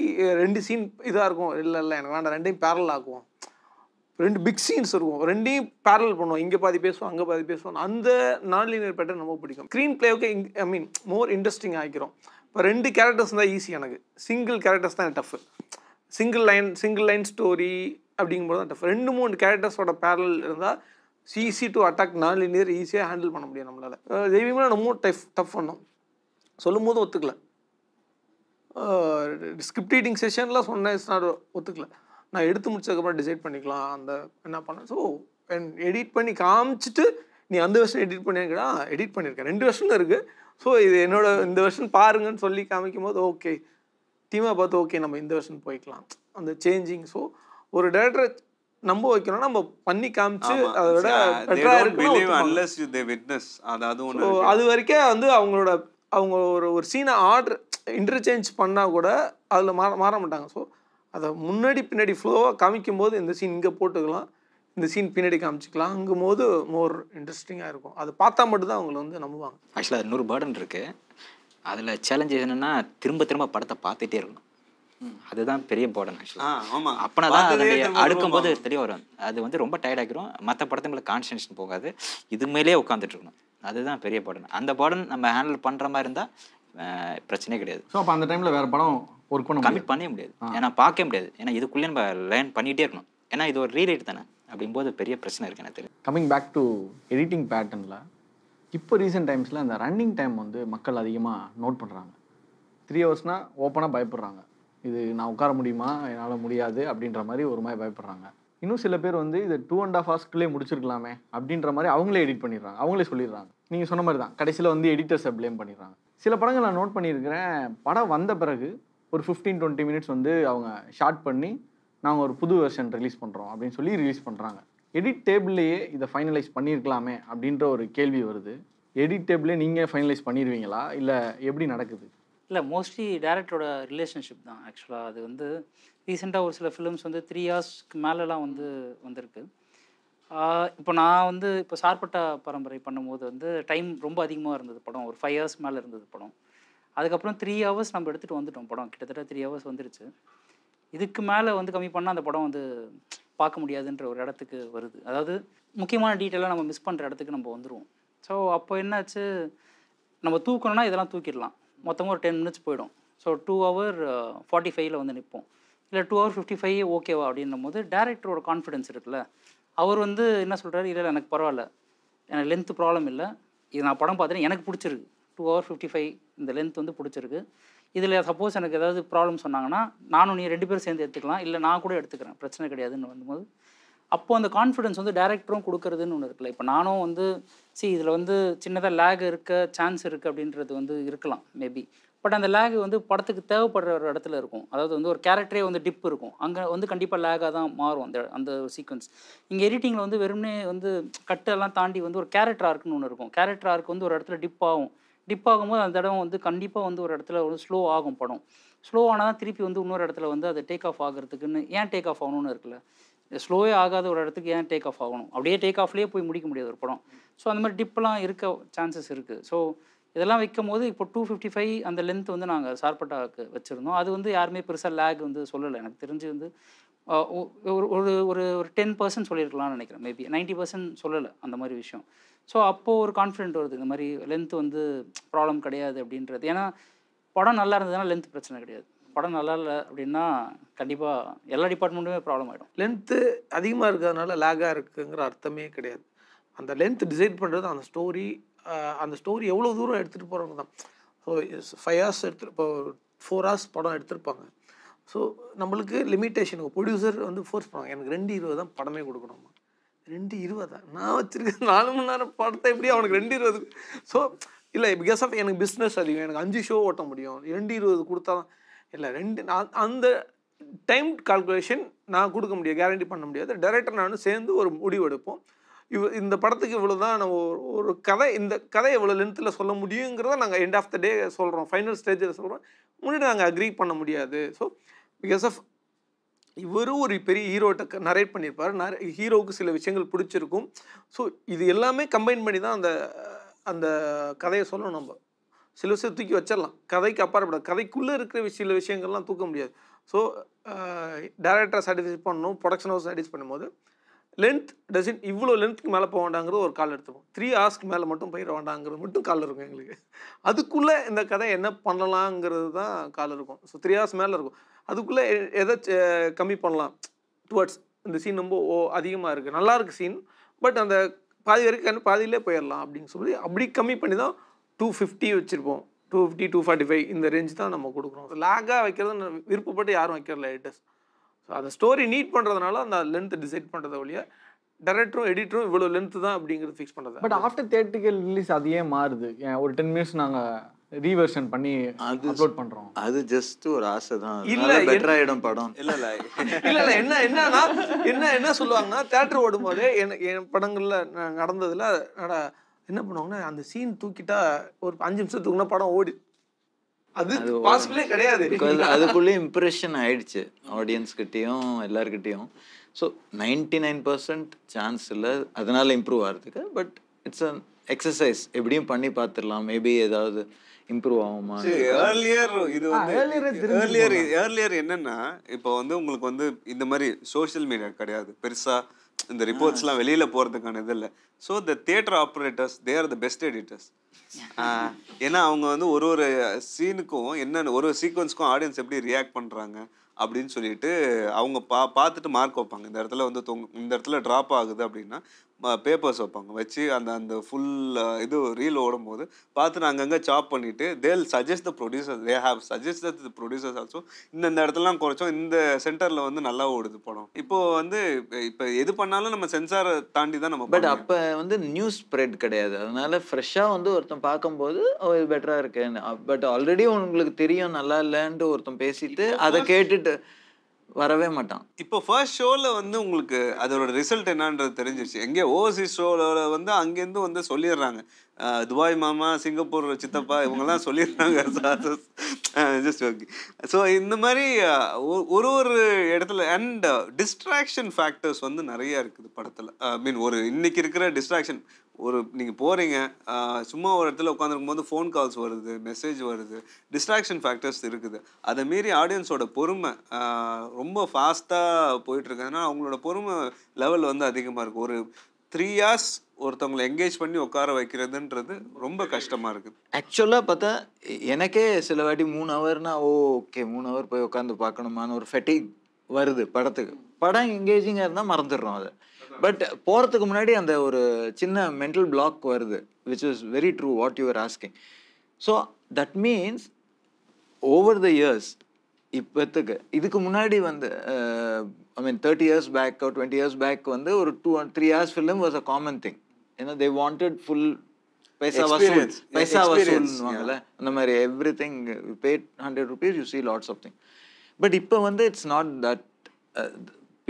ரெண்டு சீன் இதாக இருக்கும் இல்லை இல்லை எனக்கு வேண்டாம் ரெண்டையும் பேரல் ஆக்குவோம் ரெண்டு பிக் சீன்ஸ் இருக்கும் ரெண்டையும் பேரல் பண்ணுவோம் இங்கே பாதி பேசுவோம் அங்கே பாதி பேசுவோம் அந்த நான் லீனியர் பேட்டர்ன் ரொம்ப பிடிக்கும் ஸ்க்ரீன் பிளேவுக்கு ஐ மீன் மோர் இன்ட்ரெஸ்டிங் ஆகிக்கிறோம் இப்போ ரெண்டு கேரக்டர்ஸ் தான் ஈஸி எனக்கு சிங்கிள் கேரக்டர்ஸ் தான் tough single line single line story அப்படிங்கும்போது தான் டஃப் ரெண்டு மூணு கேரக்டர்ஸோட பேரல் இருந்தால் easy to attack non linear ஈஸியாக ஹேண்டில் பண்ண முடியும் நம்மளால் தெய்வீகமாக ரொம்ப டஃப் டஃப் பண்ணோம் சொல்லும் போது ஒத்துக்கல ஸ்கிரிப்ட் ரீடிங் செஷன்லாம் சொன்னேன் ஒத்துக்கல நான் எடுத்து முடிச்சதுக்கப்புறம் டிசைட் பண்ணிக்கலாம் அந்த என்ன பண்ண ஸோ எடிட் பண்ணி காமிச்சிட்டு நீ அந்த வருஷம் எடிட் பண்ணியிருக்கா எடிட் பண்ணியிருக்கேன் ரெண்டு வருஷம் இருக்குது ஸோ இது என்னோட இந்த வருஷம் பாருங்கன்னு சொல்லி காமிக்கும் போது ஓகே டீமாக பார்த்து ஓகே நம்ம இந்த வருஷம் போய்க்கலாம் அந்த சேஞ்சிங் ஸோ ஒரு டேரக்டரை நம்ப வைக்கணும்னா நம்ம பண்ணி காமிச்சு அதை விட பெட்டராக அது வரைக்கும் வந்து அவங்களோட அவங்க ஒரு ஒரு சீனை ஆர்டர் இன்டர்சேஞ்ச் பண்ணால் கூட அதில் மாற மாற மாட்டாங்க ஸோ அதை முன்னாடி பின்னாடி ஃப்ளோவாக காமிக்கும் போது இந்த சீன் இங்கே போட்டுக்கலாம் இந்த சீன் பின்னாடி காமிச்சிக்கலாம் அங்கும் போது மோர் இன்ட்ரெஸ்டிங்காக இருக்கும் அது பார்த்தா மட்டும்தான் அவங்களை வந்து நம்புவாங்க ஆக்சுவலாக அது நூறு பேர்டன் இருக்குது அதில் சேலஞ்ச் என்னென்னா திரும்ப திரும்ப படத்தை பார்த்துட்டே இருக்கணும் அதுதான் பெரிய போர்டன் ஆக்சுவலாக அப்பனா தான் அடுக்கும் போது தெரிய வரும் அது வந்து ரொம்ப டயர்ட் ஆகிரும் மற்ற படத்துங்களை கான்சன்ட்ரேஷன் போகாது இது மேலே உட்காந்துட்டு இருக்கணும் அதுதான் பெரிய போர்டன் அந்த போர்டன் நம்ம ஹேண்டில் பண்ணுற மாதிரி இருந்தால் பிரச்சனையே கிடையாது ஸோ அப்போ அந்த டைமில் வேறு படம் ஒர்க் பண்ண கமிட் பண்ணவே முடியாது ஏன்னா பார்க்க முடியாது ஏன்னா இதுக்குள்ளே நம்ம லேர்ன் பண்ணிகிட்டே இருக்கணும் ஏன்னா இது ஒரு ரீரைட் தானே அப்படிங்கும்போது பெரிய பிரச்சனை இருக்கு எனக்கு தெரியும் கம்மிங் பேக் டு எடிட்டிங் பேட்டர்னில் இப்போ ரீசெண்ட் டைம்ஸில் அந்த ரன்னிங் டைம் வந்து மக்கள் அதிகமாக நோட் பண்ணுறாங்க த்ரீ ஹவர்ஸ்னால் ஓப்பனாக பயப்படுறாங்க இது நான் உட்கார முடியுமா என்னால் முடியாது அப்படின்ற மாதிரி ஒரு மாதிரி பயப்படுறாங்க இன்னும் சில பேர் வந்து இது டூ அண்ட் ஆஃப் ஹவர்ஸ்க்குள்ளே முடிச்சிருக்கலாமே அப்படின்ற மாதிரி அவங்களே எடிட் பண்ணிடுறாங்க அவங்களே சொல்லிடுறாங்க நீங்கள் சொன்ன மாதிரி தான் கடைசியில் வந்து எடிட்டர்ஸை ப்ளேம் பண்ணிடுறாங்க சில படங்கள் நான் நோட் பண்ணியிருக்கிறேன் படம் வந்த பிறகு ஒரு ஃபிஃப்டீன் டுவெண்ட்டி மினிட்ஸ் வந்து அவங்க ஷார்ட் பண்ணி நாங்கள் ஒரு புது வெர்ஷன் ரிலீஸ் பண்ணுறோம் அப்படின்னு சொல்லி ரிலீஸ் பண்ணுறாங்க எடிட் டேபிள்லேயே இதை ஃபைனலைஸ் பண்ணியிருக்கலாமே அப்படின்ற ஒரு கேள்வி வருது எடிட் டேபிளே நீங்கள் ஃபைனலைஸ் பண்ணிடுவீங்களா இல்லை எப்படி நடக்குது இல்லை மோஸ்ட்லி டேரக்டரோட ரிலேஷன்ஷிப் தான் ஆக்சுவலாக அது வந்து ரீசெண்டாக ஒரு சில ஃபிலிம்ஸ் வந்து த்ரீ இயர்ஸ்க்கு மேலெலாம் வந்து வந்திருக்கு இப்போ நான் வந்து இப்போ சார்பட்டா பரம்பரை பண்ணும்போது வந்து டைம் ரொம்ப அதிகமாக இருந்தது படம் ஒரு ஃபைவ் இயர்ஸ் மேலே இருந்தது படம் அதுக்கப்புறம் த்ரீ ஹவர்ஸ் நம்ம எடுத்துகிட்டு வந்துட்டோம் படம் கிட்டத்தட்ட த்ரீ ஹவர்ஸ் வந்துருச்சு இதுக்கு மேலே வந்து கம்மி பண்ணால் அந்த படம் வந்து பார்க்க முடியாதுன்ற ஒரு இடத்துக்கு வருது அதாவது முக்கியமான டீட்டெயிலாக நம்ம மிஸ் பண்ணுற இடத்துக்கு நம்ம வந்துடுவோம் ஸோ அப்போ என்னாச்சு நம்ம தூக்கணும்னா இதெல்லாம் தூக்கிடலாம் மொத்தமாக ஒரு டென் மினிட்ஸ் போயிடும் ஸோ டூ ஹவர் ஃபார்ட்டி ஃபைவ்ல வந்து நிற்போம் இல்லை டூ ஹவர் ஃபிஃப்டி ஃபைவ் ஓகேவா அப்படின்னும் போது டேரக்டரோட கான்ஃபிடென்ஸ் இருக்குல்ல அவர் வந்து என்ன சொல்கிறாரு இல்லை எனக்கு பரவாயில்ல எனக்கு லென்த்து ப்ராப்ளம் இல்லை இது நான் படம் பார்த்துட்டு எனக்கு பிடிச்சிருக்கு டூ ஹவர் ஃபிஃப்டி ஃபைவ் இந்த லென்த் வந்து பிடிச்சிருக்கு இதில் சப்போஸ் எனக்கு ஏதாவது ப்ராப்ளம் சொன்னாங்கன்னா நானும் நீ ரெண்டு பேரும் சேர்ந்து எடுத்துக்கலாம் இல்லை நான் கூட எடுத்துக்கிறேன் பிரச்சனை கிடையாதுன்னு வந்தபோது அப்போது அந்த கான்ஃபிடன்ஸ் வந்து டேரக்டரும் கொடுக்குறதுன்னு ஒன்று இருக்குல்ல இப்போ நானும் வந்து சி இதில் வந்து சின்னதாக லேக் இருக்க சான்ஸ் இருக்குது அப்படின்றது வந்து இருக்கலாம் மேபி பட் அந்த லேக் வந்து படத்துக்கு தேவைப்படுற ஒரு இடத்துல இருக்கும் அதாவது வந்து ஒரு கேரக்டரே வந்து டிப் இருக்கும் அங்கே வந்து கண்டிப்பாக லேகாக தான் மாறும் அந்த அந்த சீக்வன்ஸ் இங்கே எடிட்டிங்கில் வந்து வெறுமனே வந்து கட்டெல்லாம் தாண்டி வந்து ஒரு கேரக்டர் ஆர்க்குன்னு ஒன்று இருக்கும் கேரக்டர் ஆர்க் வந்து ஒரு இடத்துல டிப் ஆகும் டிப் ஆகும்போது அந்த தடவை வந்து கண்டிப்பாக வந்து ஒரு இடத்துல ஒரு ஸ்லோ ஆகும் படம் ஸ்லோ ஆனால் தான் திருப்பி வந்து இன்னொரு இடத்துல வந்து அது டேக் ஆஃப் ஆகிறதுக்குன்னு ஏன் டேக் ஆஃப் ஆகணும்னு இருக்குல்ல ஸ்லோவே ஆகாத ஒரு இடத்துக்கு ஏன் டேக் ஆஃப் ஆகணும் அப்படியே டேக் ஆஃப்லேயே போய் முடிக்க முடியாது ஒரு படம் ஸோ அந்த மாதிரி டிப்லாம் இருக்க சான்சஸ் இருக்குது ஸோ இதெல்லாம் வைக்கும் போது இப்போ டூ ஃபிஃப்டி ஃபைவ் அந்த லென்த் வந்து நாங்கள் சார்பட்டாக்கு வச்சுருந்தோம் அது வந்து யாருமே பெருசாக லேக் வந்து சொல்லலை எனக்கு தெரிஞ்சு வந்து ஒரு ஒரு ஒரு டென் பர்சன்ட் சொல்லியிருக்கலாம்னு நினைக்கிறேன் மேபி நைன்ட்டி பர்சன்ட் சொல்லலை அந்த மாதிரி விஷயம் ஸோ அப்போது ஒரு கான்ஃபிடென்ட் வருது இந்த மாதிரி லென்த் வந்து ப்ராப்ளம் கிடையாது அப்படின்றது ஏன்னா படம் நல்லா இருந்ததுன்னா லென்த் பிரச்சனை கிடையாது படம் நல்லா இல்லை அப்படின்னா கண்டிப்பாக எல்லா டிபார்ட்மெண்ட்டுமே ப்ராப்ளம் ஆகிடும் லென்த்து அதிகமாக இருக்கிறதுனால லேகாக இருக்குங்கிற அர்த்தமே கிடையாது அந்த லென்த் டிசைட் பண்ணுறது அந்த ஸ்டோரி அந்த ஸ்டோரி எவ்வளோ தூரம் எடுத்துகிட்டு போகிறவங்க தான் ஸோ ஃபைவ் ஹவர்ஸ் எடுத்து இப்போ ஃபோர் ஹவர்ஸ் படம் எடுத்திருப்பாங்க ஸோ நம்மளுக்கு லிமிட்டேஷன் ப்ரொடியூசர் வந்து ஃபோர்ஸ் பண்ணுவாங்க எனக்கு ரெண்டு இருபது தான் படமே கொடுக்கணும் ரெண்டு இருபதா நான் வச்சுருக்கேன் நாலு மணி நேரம் படத்தை எப்படி அவனுக்கு ரெண்டு இருபது ஸோ இல்லை பிகாஸ் ஆஃப் எனக்கு பிஸ்னஸ் அதிகம் எனக்கு அஞ்சு ஷோ ஓட்ட முடியும் ரெண்டு இருபது கொடுத்தா தான் இல்லை ரெண்டு நான் அந்த டைம் கால்குலேஷன் நான் கொடுக்க முடியாது கேரண்டி பண்ண முடியாது டேரக்டர் நானும் சேர்ந்து ஒரு முடிவு எடுப்போம் இவ் இந்த படத்துக்கு இவ்வளோ தான் நம்ம ஒரு ஒரு கதை இந்த கதை இவ்வளோ லென்த்தில் சொல்ல முடியுங்கிறத நாங்கள் எண்ட் ஆஃப் த டே சொல்கிறோம் ஃபைனல் ஸ்டேஜில் சொல்கிறோம் முன்னாடி நாங்கள் அக்ரி பண்ண முடியாது ஸோ பிகாஸ் ஆஃப் இவரும் ஒரு பெரிய ஹீரோட்ட நரேட் பண்ணியிருப்பார் ஹீரோவுக்கு சில விஷயங்கள் பிடிச்சிருக்கும் ஸோ இது எல்லாமே கம்பைன் பண்ணி தான் அந்த அந்த கதையை சொல்லணும் நம்ம சில விஷயம் தூக்கி வச்சிடலாம் கதைக்கு அப்பாற்படாது கதைக்குள்ளே இருக்கிற விஷய சில விஷயங்கள்லாம் தூக்க முடியாது ஸோ டேரக்டரை சாட்டிஸ்ஃபை பண்ணணும் ப்ரொடக்ஷன் ஹவுஸ் சாட்டிஸ் பண்ணும்போது லென்த் டசன் இவ்வளோ லென்த்துக்கு மேலே போக வேண்டாங்கிறது ஒரு கால் எடுத்துப்போம் த்ரீ ஹார்ஸ்க்கு மேலே மட்டும் போயிட வேண்டாங்கிறது மட்டும் கால் இருக்கும் எங்களுக்கு அதுக்குள்ளே இந்த கதை என்ன பண்ணலாங்கிறது தான் கால் இருக்கும் ஸோ த்ரீ ஹார்ஸ் மேலே இருக்கும் அதுக்குள்ளே எதை கம்மி பண்ணலாம் டுவர்ட்ஸ் இந்த சீன் ரொம்ப ஓ அதிகமாக இருக்குது நல்லாயிருக்கு சீன் பட் அந்த பாதி வரைக்கும் பாதியிலே போயிடலாம் அப்படின்னு சொல்லி அப்படி கம்மி பண்ணி தான் டூ ஃபிஃப்டி வச்சுருப்போம் two fifty two forty five இந்த ரேஞ்ச் தான் நம்ம கொடுக்குறோம் லேக்காக வைக்கிறது விருப்பப்பட்டு யாரும் வைக்கிறல எடிட்டர்ஸ் ஸோ அந்த ஸ்டோரி நீட் பண்ணுறதுனால அந்த லென்த்து டிசைட் பண்ணுறத வழியாக டேரக்டரும் எடிட்டரும் இவ்வளோ லென்த்து தான் அப்படிங்கிறது ஃபிக்ஸ் பண்ணுறது பட் ஆஃப்டர் தேர்ட்டிக்கல் ரிலீஸ் அது ஏன் மாறுது ஒரு டென் மினிட்ஸ் நாங்கள் ரீவர்ஷன் பண்ணி அது அப்லோட் பண்றோம் அது ஜஸ்ட் ஒரு ஆசை தான் இல்ல பெட்டர் ஆயிடும் படம் இல்ல இல்ல இல்ல இல்ல என்ன என்னன்னா என்ன என்ன சொல்லுவாங்கன்னா தியேட்டர் ஓடும்போதே என் படங்கள்ல நடந்ததுல என்ன பண்ணுவாங்கன்னா அந்த சீன் தூக்கிட்டா ஒரு அஞ்சு நிமிஷம் தூக்குனா படம் ஓடி அது பாசிபிளே கிடையாது அதுக்குள்ளே இம்ப்ரெஷன் ஆயிடுச்சு ஆடியன்ஸ் கிட்டேயும் எல்லார்கிட்டயும் so ninety nine percent chance இல்லை அதனால இம்ப்ரூவ் ஆகிறதுக்கு பட் இட்ஸ் அன் எக்ஸசைஸ் எப்படியும் பண்ணி பார்த்துடலாம் மேபி ஏதாவது இம்ப்ரூவ் ஆகுமா ஏர்லியர் இது வந்து ஏர்லியர் ஏர்லியர் என்னன்னா இப்போ வந்து உங்களுக்கு வந்து இந்த மாதிரி சோஷியல் மீடியா கிடையாது பெருசா இந்த ரிப்போர்ட்ஸ்லாம் வெளியில போறதுக்கான இது இல்லை so the theatre operators there the best editors ஏன்னா அவங்க வந்து ஒரு ஒரு சீனுக்கும் என்னென்ன ஒரு சீக்வன்ஸ்க்கும் ஆடியன்ஸ் எப்படி ரியாக்ட் பண்ணுறாங்க அப்படின்னு சொல்லிட்டு அவங்க பா பார்த்துட்டு மார்க் வைப்பாங்க இந்த இடத்துல வந்து தொங் இந்த இடத்துல ட்ராப் ஆகுது அப்படின்னா பேப்பர்ஸ் வைப்பாங்க வச்சு அந்த அந்த ஃபுல் இது ரீல் ஓடும் போது பார்த்து நான் அங்கங்கே சாப் பண்ணிவிட்டு they'll suggest the producer they have suggest the producers also இந்தந்த இடத்துலலாம் குறைச்சோம் இந்த சென்டரில் வந்து நல்லா ஓடுது படம் இப்போது வந்து இப்போ எது பண்ணாலும் நம்ம சென்சாரை தாண்டி தான் நம்ம பட் அப்போ வந்து நியூஸ் ஸ்ப்ரெட் கிடையாது அதனால ஃப்ரெஷ்ஷாக வந்து ஒருத்தன் பார்க்கும்போது இது பெட்டராக இருக்குன்னு பட் ஆல்ரெடி உங்களுக்கு தெரியும் நல்லா இல்லைன்ட்டு ஒருத்தன் பேசிட்டு அதை கேட்டுட்டு வரவே மாட்டான் இப்போ ஃபர்ஸ்ட் ஷோவில் வந்து உங்களுக்கு அதோட ரிசல்ட் என்னன்றது தெரிஞ்சிருச்சு எங்கே ஓவர்சீஸ் ஷோவில் வந்து அங்கேருந்து வந்து சொல்லிடுறாங்க துபாய் மாமா சிங்கப்பூர் சித்தப்பா இவங்கெல்லாம் சொல்லிடுறாங்க ஜஸ்ட் ஓகே ஸோ இந்த மாதிரி ஒரு ஒரு இடத்துல அண்ட் டிஸ்ட்ராக்ஷன் ஃபேக்டர்ஸ் வந்து நிறையா இருக்குது படத்தில் ஐ மீன் ஒரு இன்னைக்கு இருக்கிற டிஸ்ட்ராக்ஷன் ஒரு நீங்கள் போகிறீங்க சும்மா ஒரு இடத்துல உட்காந்துருக்கும் போது ஃபோன் கால்ஸ் வருது மெசேஜ் வருது டிஸ்ட்ராக்ஷன் ஃபேக்டர்ஸ் இருக்குது அதை மீறி ஆடியன்ஸோட பொறுமை ரொம்ப ஃபாஸ்ட்டாக போயிட்டுருக்கு அவங்களோட பொறுமை லெவல் வந்து அதிகமாக இருக்குது ஒரு த்ரீ ஹார்ஸ் ஒருத்தவங்களை என்கேஜ் பண்ணி உட்கார வைக்கிறதுன்றது ரொம்ப கஷ்டமாக இருக்குது ஆக்சுவலாக பார்த்தா எனக்கே சில வாட்டி மூணு ஹவர்னா ஓ ஓகே மூணு ஹவர் போய் உட்காந்து பார்க்கணுமான்னு ஒரு ஃபெட்டிக் வருது படத்துக்கு படம் என்கேஜிங்காக இருந்தால் மறந்துடுறோம் அதை பட் போகிறதுக்கு முன்னாடி அந்த ஒரு சின்ன மென்டல் பிளாக் வருது which is very true what you're asking so that means over the years இப்போத்துக்கு இதுக்கு முன்னாடி வந்து I mean thirty years back twenty years back வந்து ஒரு two three years film was a common thing ஏன்னா they wanted full பைசா வசூல் பைசா வசூல் அந்த மாதிரி every thing pay hundred rupees you see lots of thing but இப்போ வந்து it's not that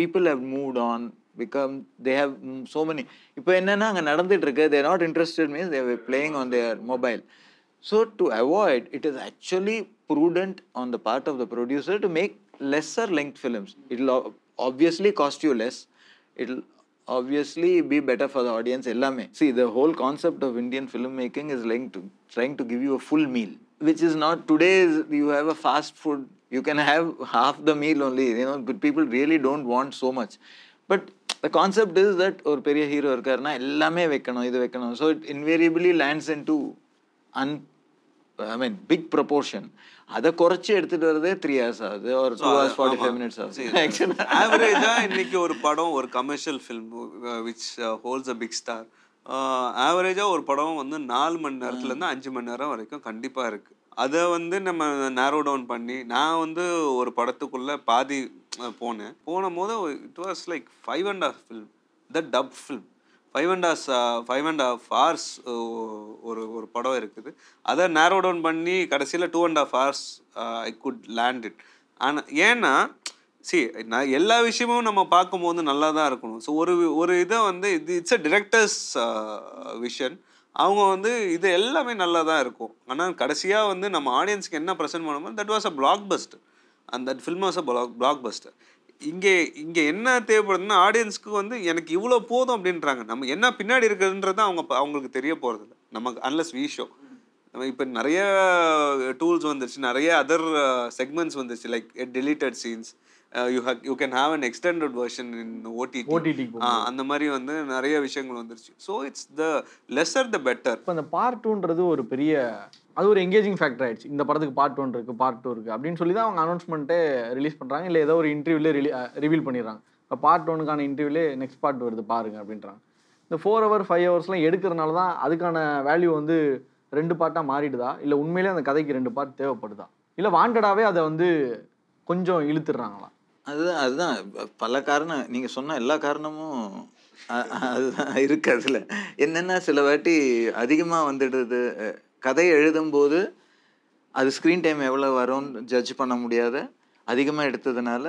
people have move on Because become they have so many இப்போ என்னென்னா அங்கே நடந்துகிட்ருக்கு they not interested means they playing playing on their mobile. So to avoid, it is actually prudent on the part of the producer to make lesser length films. It'll obviously cost you less. It'll obviously be better for the audience. Ellame. See, the whole concept of Indian filmmaking is trying to give you a full meal, which is not today's. You have a fast food. You can have half the meal only. You know, but people really don't want so much. But the concept is that ஒரு பெரிய hero இருக்காருன்னா எல்லாமே வைக்கணும் இது வைக்கணும் so it invariably lands into an I mean big proportion அதை குறைச்சி எடுத்துட்டு வரதே த்ரீ ஹவர்ஸ் ஆகுது ஒரு two hours forty five minutes ஆகுது ஆவரேஜாக இன்னைக்கு ஒரு படம் ஒரு commercial film which holds a big star ஆவரேஜாக ஒரு படம் வந்து நாலு மணி நேரத்துலேருந்து அஞ்சு மணி நேரம் வரைக்கும் கண்டிப்பாக இருக்குது அதை வந்து நம்ம நேரோ டவுன் பண்ணி நான் வந்து ஒரு படத்துக்குள்ளே பாதி போனேன் போன போது it was like five and half film the dub film five and half five and half hours ஒரு ஒரு படம் இருக்குது அதை நேரோ டவுன் பண்ணி கடைசியில் two and half hours I could land it ஆனால் ஏன்னா சி நான் எல்லா விஷயமும் நம்ம பார்க்கும்போது நல்லா தான் இருக்கணும் ஸோ ஒரு ஒரு இதை வந்து இது இட்ஸ் அ டிரெக்டர்ஸ் விஷன் அவங்க வந்து இது எல்லாமே நல்லா தான் இருக்கும் ஆனால் கடைசியாக வந்து நம்ம ஆடியன்ஸுக்கு என்ன ப்ரெசென்ட் பண்ணணுமோ that was a block bust and that film was a block blockbuster இங்கே இங்கே என்ன தேவைப்படுதுன்னா ஆடியன்ஸுக்கு வந்து எனக்கு இவ்வளோ போதும் அப்படின்றாங்க நம்ம என்ன பின்னாடி இருக்குதுன்றது அவங்க அவங்களுக்கு தெரிய போகிறதில்ல நமக்கு அன்லஸ் வி ஷோ நம்ம இப்போ நிறைய டூல்ஸ் வந்துருச்சு நிறைய அதர் செக்மெண்ட்ஸ் uh, வந்துருச்சு like deleted scenes you hug you can have an extended version in OTT OTT அந்த மாதிரி வந்து நிறைய விஷயங்கள் வந்துருச்சு so it's the lesser the better இப்போ அந்த பார்ட் டூன்றது ஒரு பெரிய அது ஒரு எங்கேஜிங் ஃபேக்டர் ஆயிடுச்சு இந்த படத்துக்கு பார்ட் ஒன் இருக்குது பார்ட் டூ இருக்குது அப்படின்னு சொல்லி தான் அவங்க அனௌன்ஸ்மெண்ட்டே ரிலீஸ் பண்ணுறாங்க இல்லை ஏதோ ஒரு இன்டர்வியூலே ரிலீ ரிவீல் பண்ணிடுறாங்க இப்போ பார்ட் ஒனுக்கான இன்டர்வியூலே நெக்ஸ்ட் பார்ட் வருது பாருங்க அப்படின்றாங்க இந்த ஃபோர் ஹவர் ஃபைவ் ஹவர்ஸ்லாம் எடுக்கிறனால தான் அதுக்கான வேல்யூ வந்து ரெண்டு பார்ட்டாக மாறிடுதா இல்லை உண்மையிலே அந்த கதைக்கு ரெண்டு பார்ட் தேவைப்படுதா இல்லை வாண்டடாகவே அதை வந்து கொஞ்சம் இழுத்துடுறாங்களா அதுதான் அதுதான் பல காரணம் நீங்கள் சொன்ன எல்லா காரணமும் அதுதான் இருக்கு அதில் என்னென்னா சில வாட்டி அதிகமாக வந்துடுது கதையை எழுதும்போது அது ஸ்க்ரீன் டைம் எவ்வளோ வரும்னு ஜட்ஜ் பண்ண முடியாத அதிகமாக எடுத்ததுனால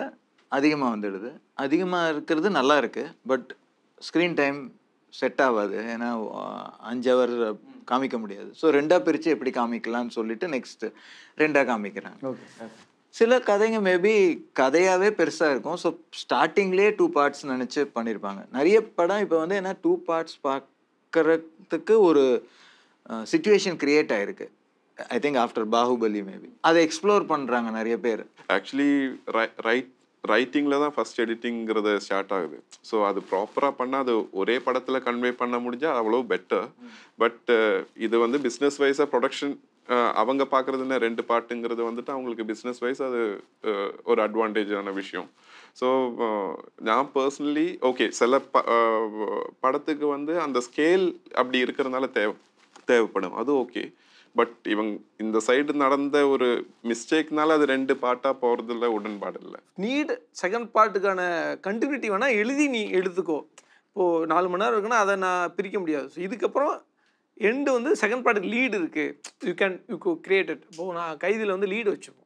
அதிகமாக வந்துடுது அதிகமாக இருக்கிறது நல்லா இருக்குது பட் ஸ்க்ரீன் டைம் செட் ஆகாது ஏன்னா அஞ்சு ஹவர் காமிக்க முடியாது ஸோ ரெண்டாக பிரித்து எப்படி காமிக்கலாம்னு சொல்லிட்டு நெக்ஸ்ட்டு ரெண்டாக காமிக்கிறாங்க ஓகே சில கதைங்க மேபி கதையாகவே பெருசாக இருக்கும் ஸோ ஸ்டார்டிங்லேயே டூ பார்ட்ஸ் நினச்சி பண்ணியிருப்பாங்க நிறைய படம் இப்போ வந்து ஏன்னா டூ பார்ட்ஸ் பார்க்குறதுக்கு ஒரு சுச்சுவேஷன் க்ரியேட் ஆகிருக்கு I think after Baahubali maybe அதை எக்ஸ்ப்ளோர் பண்ணுறாங்க நிறைய பேர் ஆக்சுவலி ரைட் ரைட்டிங்கில் தான் ஃபஸ்ட் எடிட்டிங்கிறத ஸ்டார்ட் ஆகுது ஸோ அது ப்ராப்பராக பண்ணால் அது ஒரே படத்தில் கன்வே பண்ண முடிஞ்சால் அவ்வளோ பெட்டர் பட் இது வந்து பிஸ்னஸ் வைஸாக ப்ரொடக்ஷன் அவங்க பார்க்குறதுன்னா ரெண்டு பாட்டுங்கிறது வந்துட்டு அவங்களுக்கு பிஸ்னஸ் வைஸ் அது ஒரு அட்வான்டேஜான விஷயம் ஸோ நான் பர்சனலி ஓகே சில ப படத்துக்கு வந்து அந்த ஸ்கேல் அப்படி இருக்கிறதுனால தேவை தேவைப்படும் அது ஓகே பட் இவங்க இந்த சைடு நடந்த ஒரு மிஸ்டேக்னால அது ரெண்டு பாட்டாக இல்லை உடன்பாடு இல்லை நீட் செகண்ட் பார்ட்டுக்கான கண்டினியூட்டி வேணால் எழுதி நீ எடுத்துக்கோ இப்போது நாலு மணி நேரம் இருக்குன்னா அதை நான் பிரிக்க முடியாது ஸோ இதுக்கப்புறம் எண்டு வந்து செகண்ட் ப்ராடக்ட் லீடு இருக்குது you can you go created இப்போது நான் கைதியில் வந்து லீடு வச்சுப்போம்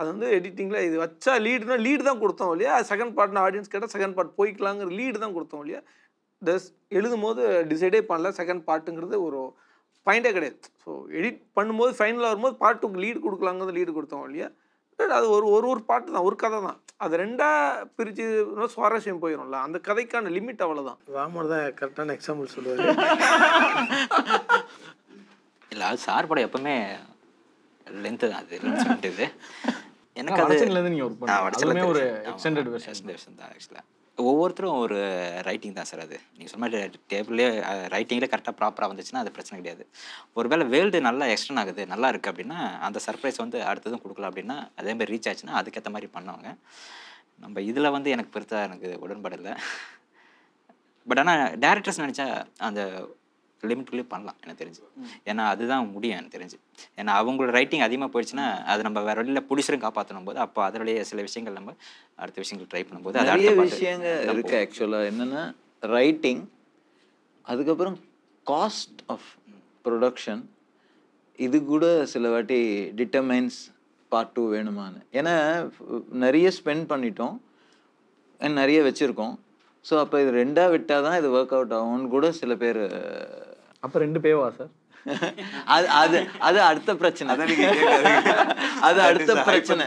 அது வந்து எடிட்டிங்கில் இது வச்சா லீடுனா லீடு தான் கொடுத்தோம் இல்லையா செகண்ட் பார்ட்னு ஆடியன்ஸ் கேட்டால் செகண்ட் பார்ட் போய்க்கலாங்கிற லீடு தான் கொடுத்தோம் இல்லையா டஸ் எழுதும் போது டிசைடே பண்ணல செகண்ட் பார்ட்டுங்கிறது ஒரு பாயிண்டே கிடையாது ஸோ எடிட் பண்ணும்போது ஃபைனலாக வரும்போது பாட்டுக்கு லீடு கொடுக்கலாங்கிறது லீடு கொடுத்தோம் இல்லையா அது ஒரு ஒரு ஒரு பாட்டு தான் ஒரு கதை தான் அது ரெண்டாக பிரித்து சுவாரஸ்யம் போயிடும்ல அந்த கதைக்கான லிமிட் அவ்வளோதான் ராமர் தான் கரெக்டான எக்ஸாம்பிள் சொல்லுவார் இல்லை அது சார் படம் எப்பவுமே லென்த்து தான் அது லென்த் எனக்கு அது நீங்கள் ஒரு எக்ஸ்டெண்டட் வெர்ஷன் தான் ஆக்சுவலாக ஒவ்வொருத்தரும் ஒரு ரைட்டிங் தான் சார் அது நீங்கள் சொன்ன மாதிரி டேபிளே ரைட்டிங்கில் கரெக்டாக ப்ராப்பராக வந்துச்சுன்னா அது பிரச்சனை கிடையாது ஒருவேளை வேர்ல்டு நல்லா எக்ஸ்டன் ஆகுது நல்லா இருக்குது அப்படின்னா அந்த சர்ப்ரைஸ் வந்து அடுத்ததும் கொடுக்கலாம் அப்படின்னா அதேமாதிரி ரீச் ஆச்சுன்னா அதுக்கேற்ற மாதிரி பண்ணுவாங்க நம்ம இதில் வந்து எனக்கு பெருசாக எனக்கு உடன்படலை பட் ஆனால் டேரக்டர்ஸ் நினச்சா அந்த லிமிட்குள்ளேயே பண்ணலாம் எனக்கு தெரிஞ்சு ஏன்னா அதுதான் முடியும் எனக்கு தெரிஞ்சு ஏன்னா அவங்களோட ரைட்டிங் அதிகமாக போயிடுச்சுன்னா அது நம்ம வேற வழியில் பிடிச்சிரும் காப்பாற்றணும் போது அப்போ அதனுடைய சில விஷயங்கள் நம்ம அடுத்த விஷயங்கள் ட்ரை பண்ணும்போது அடுத்த விஷயங்கள் இருக்குது ஆக்சுவலாக என்னென்னா ரைட்டிங் அதுக்கப்புறம் காஸ்ட் ஆஃப் ப்ரொடக்ஷன் இது கூட சில வாட்டி டிட்டர்மைன்ஸ் பார்ட் டூ வேணுமான்னு ஏன்னா நிறைய ஸ்பெண்ட் பண்ணிட்டோம் நிறைய வச்சுருக்கோம் ஸோ அப்போ இது ரெண்டாக விட்டால் தான் இது ஒர்க் அவுட் ஆகும்னு கூட சில பேர் அப்போ ரெண்டு பேவா சார் அது அது அது அடுத்த பிரச்சனை அது அடுத்த பிரச்சனை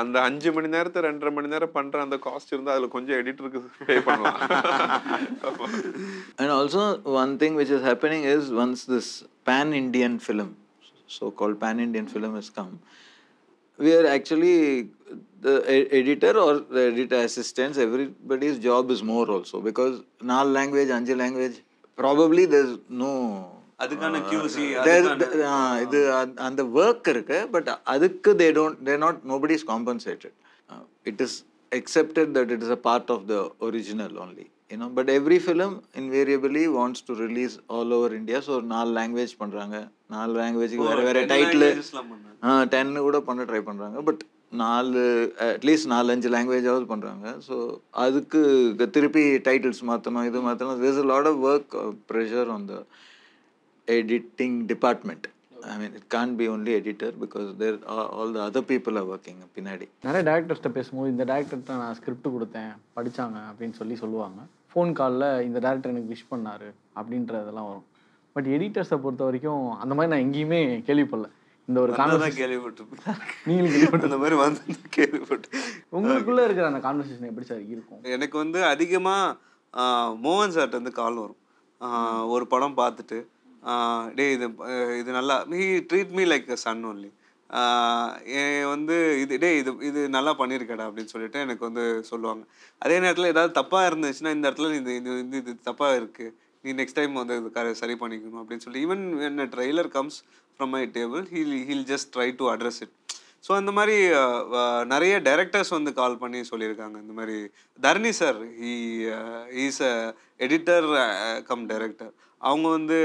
அந்த அஞ்சு மணி நேரத்தை ரெண்டரை மணி நேரம் பண்ற அந்த காஸ்ட் இருந்தா அதுல கொஞ்சம் எடிட்டருக்கு பே பண்ணலாம் and also one thing which is happening is once this pan Indian film so call pan Indian film is come we are actually the editor or the editor assistants, everybody's job is more also because நாலு language, அஞ்சு language, probably there's no அதுக்கான QC இது அந்த work இருக்கு but அதுக்கு they don't they not nobody is compensated it is accepted that it is a part of the original only you know but every film invariably wants to release all over india so நாலு language பண்ணுறாங்க நாலு லாங்குவேஜ்க்கு வேற வேற title ஆ டென்னு கூட பண்ண try பண்ணுறாங்க but நாலு at least நாலு அஞ்சு லாங்குவேஜாவது பண்ணுறாங்க ஸோ அதுக்கு திருப்பி டைட்டில்ஸ் மாற்றணும் இது மாற்றணும் this is lot of work pressure on the editing department I mean it can be only editor because there all the other people are working பின்னாடி நிறைய டேரக்டர்ஸ்ட்ட பேசும்போது இந்த டேரக்டர்கிட்ட நான் ஸ்கிரிப்ட் கொடுத்தேன் படித்தாங்க அப்படின்னு சொல்லி சொல்லுவாங்க ஃபோன் காலில் இந்த டேரக்டர் எனக்கு விஷ் பண்ணார் அப்படின்றதெல்லாம் வரும் பட் எடிட்டர்ஸை பொறுத்த வரைக்கும் அந்த மாதிரி நான் எங்கேயுமே கேள்விப்படல இந்த ஒரு கான்வர்சேஷன் கேள்விப்பட்டிருப்பேன் கேள்விப்பட்ட இந்த மாதிரி வந்து கேள்விப்பட்டு உங்களுக்குள்ளே இருக்கிற அந்த கான்வர்சேஷன் எப்படி சார் இருக்கும் எனக்கு வந்து அதிகமாக மோகன் சார்ட்ட வந்து கால் வரும் ஒரு படம் பார்த்துட்டு டே இது இது நல்லா me treat me like son only வந்து இது டே இது இது நல்லா பண்ணியிருக்கடா அப்படின்னு சொல்லிட்டு எனக்கு வந்து சொல்லுவாங்க அதே நேரத்தில் ஏதாவது தப்பாக இருந்துச்சுன்னா இந்த இடத்துல இந்த இது இது இது தப்பாக இருக்குது நீ நெக்ஸ்ட் டைம் வந்து இது சரி பண்ணிக்கணும் அப்படின்னு சொல்லி ஈவன் என்ன trailer comes from my table he'll he'll just try to address it so அந்த மாதிரி நிறைய டைரக்டர்ஸ் வந்து கால் பண்ணி சொல்லியிருக்காங்க இந்த மாதிரி Dharani sir he is a editor come director அவங்க வந்து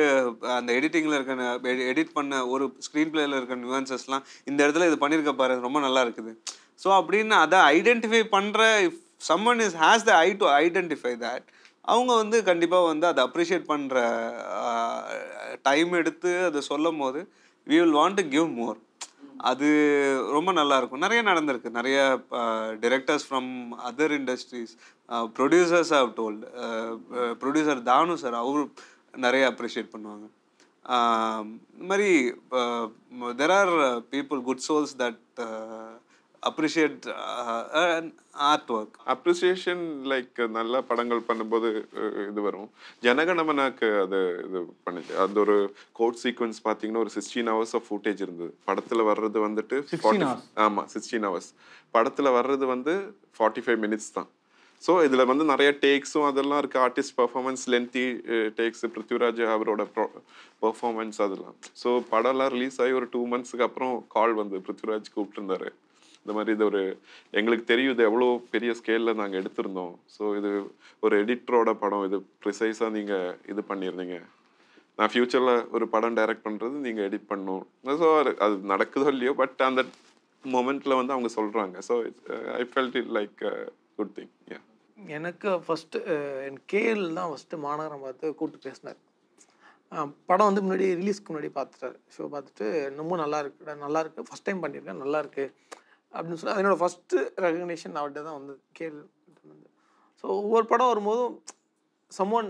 அந்த எடிட்டிங்கில் இருக்க எடிட் பண்ண ஒரு ஸ்க்ரீன் பிளேயில் இருக்க நியூவான்சஸ்லாம் இந்த இடத்துல இது பண்ணியிருக்க பாரு ரொம்ப நல்லா இருக்குது ஸோ அப்படின்னு அதை ஐடென்டிஃபை பண்ணுற if someone is has the eye to identify that அவங்க வந்து கண்டிப்பாக வந்து அதை அப்ரிஷியேட் பண்ணுற டைம் எடுத்து அதை சொல்லும் போது we will want to give more அது ரொம்ப நல்லாயிருக்கும் நிறைய நடந்திருக்கு நிறைய directors from other industries producers of told producer Thanu sir அவர் நிறைய அப்ரிஷியேட் பண்ணுவாங்க இந்த மாதிரி there are people good souls that appreciate art work appreciation like நல்ல படங்கள் பண்ணும்போது இது வரும் ஜனகணமனாக்கு அது இது பண்ணுச்சு அது ஒரு கோட் சீக்வன்ஸ் பார்த்தீங்கன்னா ஒரு சிக்ஸ்டீன் ஹவர்ஸ் ஆஃப் ஃபுட்டேஜ் இருந்தது படத்தில் வர்றது வந்துட்டு ஆமாம் சிக்ஸ்டீன் ஹவர்ஸ் படத்தில் வர்றது வந்து ஃபார்ட்டி ஃபைவ் மினிட்ஸ் தான் ஸோ இதில் வந்து நிறைய டேக்ஸும் அதெல்லாம் இருக்குது artist performance lengthy takes Prithviraj அவரோட பர்ஃபார்மன்ஸ் அதெல்லாம் ஸோ படம்லாம் ரிலீஸ் ஆகி ஒரு டூ மந்த்ஸுக்கு அப்புறம் கால் வந்து பிருத்விராஜ் கூப்பிட்டுருந்தாரு இந்த மாதிரி இது ஒரு எங்களுக்கு தெரியும் இது எவ்வளோ பெரிய ஸ்கேலில் நாங்கள் எடுத்திருந்தோம் ஸோ இது ஒரு எடிட்டரோட படம் இது ப்ரிசைஸாக நீங்கள் இது பண்ணியிருந்தீங்க நான் ஃப்யூச்சரில் ஒரு படம் டைரக்ட் பண்ணுறது நீங்கள் எடிட் பண்ணும் ஸோ அது நடக்குதோ இல்லையோ பட் அந்த மொமெண்ட்டில் வந்து அவங்க சொல்கிறாங்க so I felt it like good thing yeah எனக்கு ஃபஸ்ட்டு என் கேஎல் தான் ஃபஸ்ட்டு மாநகரம் பார்த்து கூப்பிட்டு பேசினார் படம் வந்து முன்னாடி ரிலீஸ்க்கு முன்னாடி பார்த்துட்டார் ஷோ பார்த்துட்டு இன்னமும் நல்லா இருக்கு நல்லா இருக்குது ஃபஸ்ட் டைம் பண்ணியிருக்கேன் நல்லா இருக்குது அப்படின்னு சொல்லி என்னோடய ஃபஸ்ட்டு ரெகக்னேஷன் அவர்கிட்ட தான் வந்து கேள் ஸோ ஒவ்வொரு படம் வரும்போதும் சம்மோன்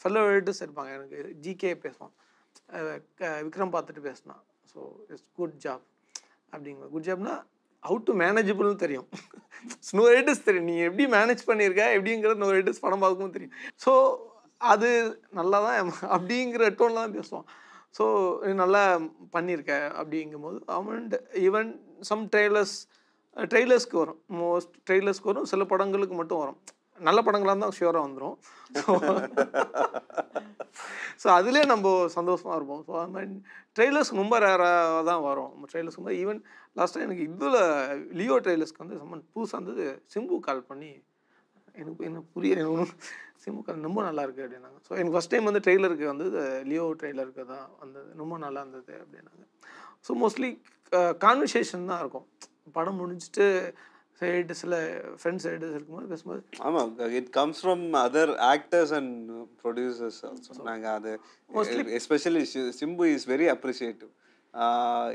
ஃபெல்லோ எடிட்டர்ஸ் இருப்பாங்க எனக்கு ஜிகே பேசுவான் விக்ரம் பார்த்துட்டு பேசினான் ஸோ இட்ஸ் குட் ஜாப் அப்படிங்க குட் ஜாப்னா அவுட் டு மேனேஜபிள்னு தெரியும் ஸ்னோ ரைட்டர்ஸ் தெரியும் நீ எப்படி மேனேஜ் பண்ணியிருக்க எப்படிங்கிறது ஸ்னோ ரைட்டர்ஸ் படம் பார்க்கவும் தெரியும் ஸோ அது நல்லா தான் அப்படிங்கிற டோனில் தான் பேசுவான் ஸோ நல்லா பண்ணியிருக்க அப்படிங்கும் போது அவன் ஈவன் சம் ட்ரெய்லர்ஸ் ட்ரெய்லர்ஸ்க்கு வரும் மோஸ்ட் ட்ரெய்லர்ஸ்க்கு வரும் சில படங்களுக்கு மட்டும் வரும் நல்ல படங்களாக இருந்தால் ஷியூராக வந்துடும் ஸோ அதிலே நம்ம சந்தோஷமாக இருப்போம் ஸோ அது மாதிரி ட்ரெய்லர்ஸ் ரொம்ப ரேராக தான் வரும் நம்ம ட்ரெய்லர்ஸ் வந்து ஈவன் லாஸ்ட்டாக எனக்கு இதில் லியோ ட்ரெய்லர்ஸ்க்கு வந்து சம்மன் புதுசாக இருந்தது சிம்பு கால் பண்ணி எனக்கு எனக்கு புரிய [LAUGHS] சிம்பு கால் ரொம்ப நல்லா இருக்குது அப்படின்னாங்க ஸோ எனக்கு ஃபஸ்ட் டைம் வந்து ட்ரெய்லருக்கு வந்து லியோ ட்ரெய்லருக்கு தான் வந்தது ரொம்ப நல்லா இருந்தது அப்படின்னாங்க ஸோ மோஸ்ட்லி கான்வர்சேஷன் தான் இருக்கும் படம் முடிஞ்சிட்டு சைடிஸில் ஃப்ரெண்ட்ஸ் சைடிஸ் இருக்கும்போது பேசும்போது ஆமாம் it comes from other actors and producers also நாங்கள் அது especially Simbu is very appreciative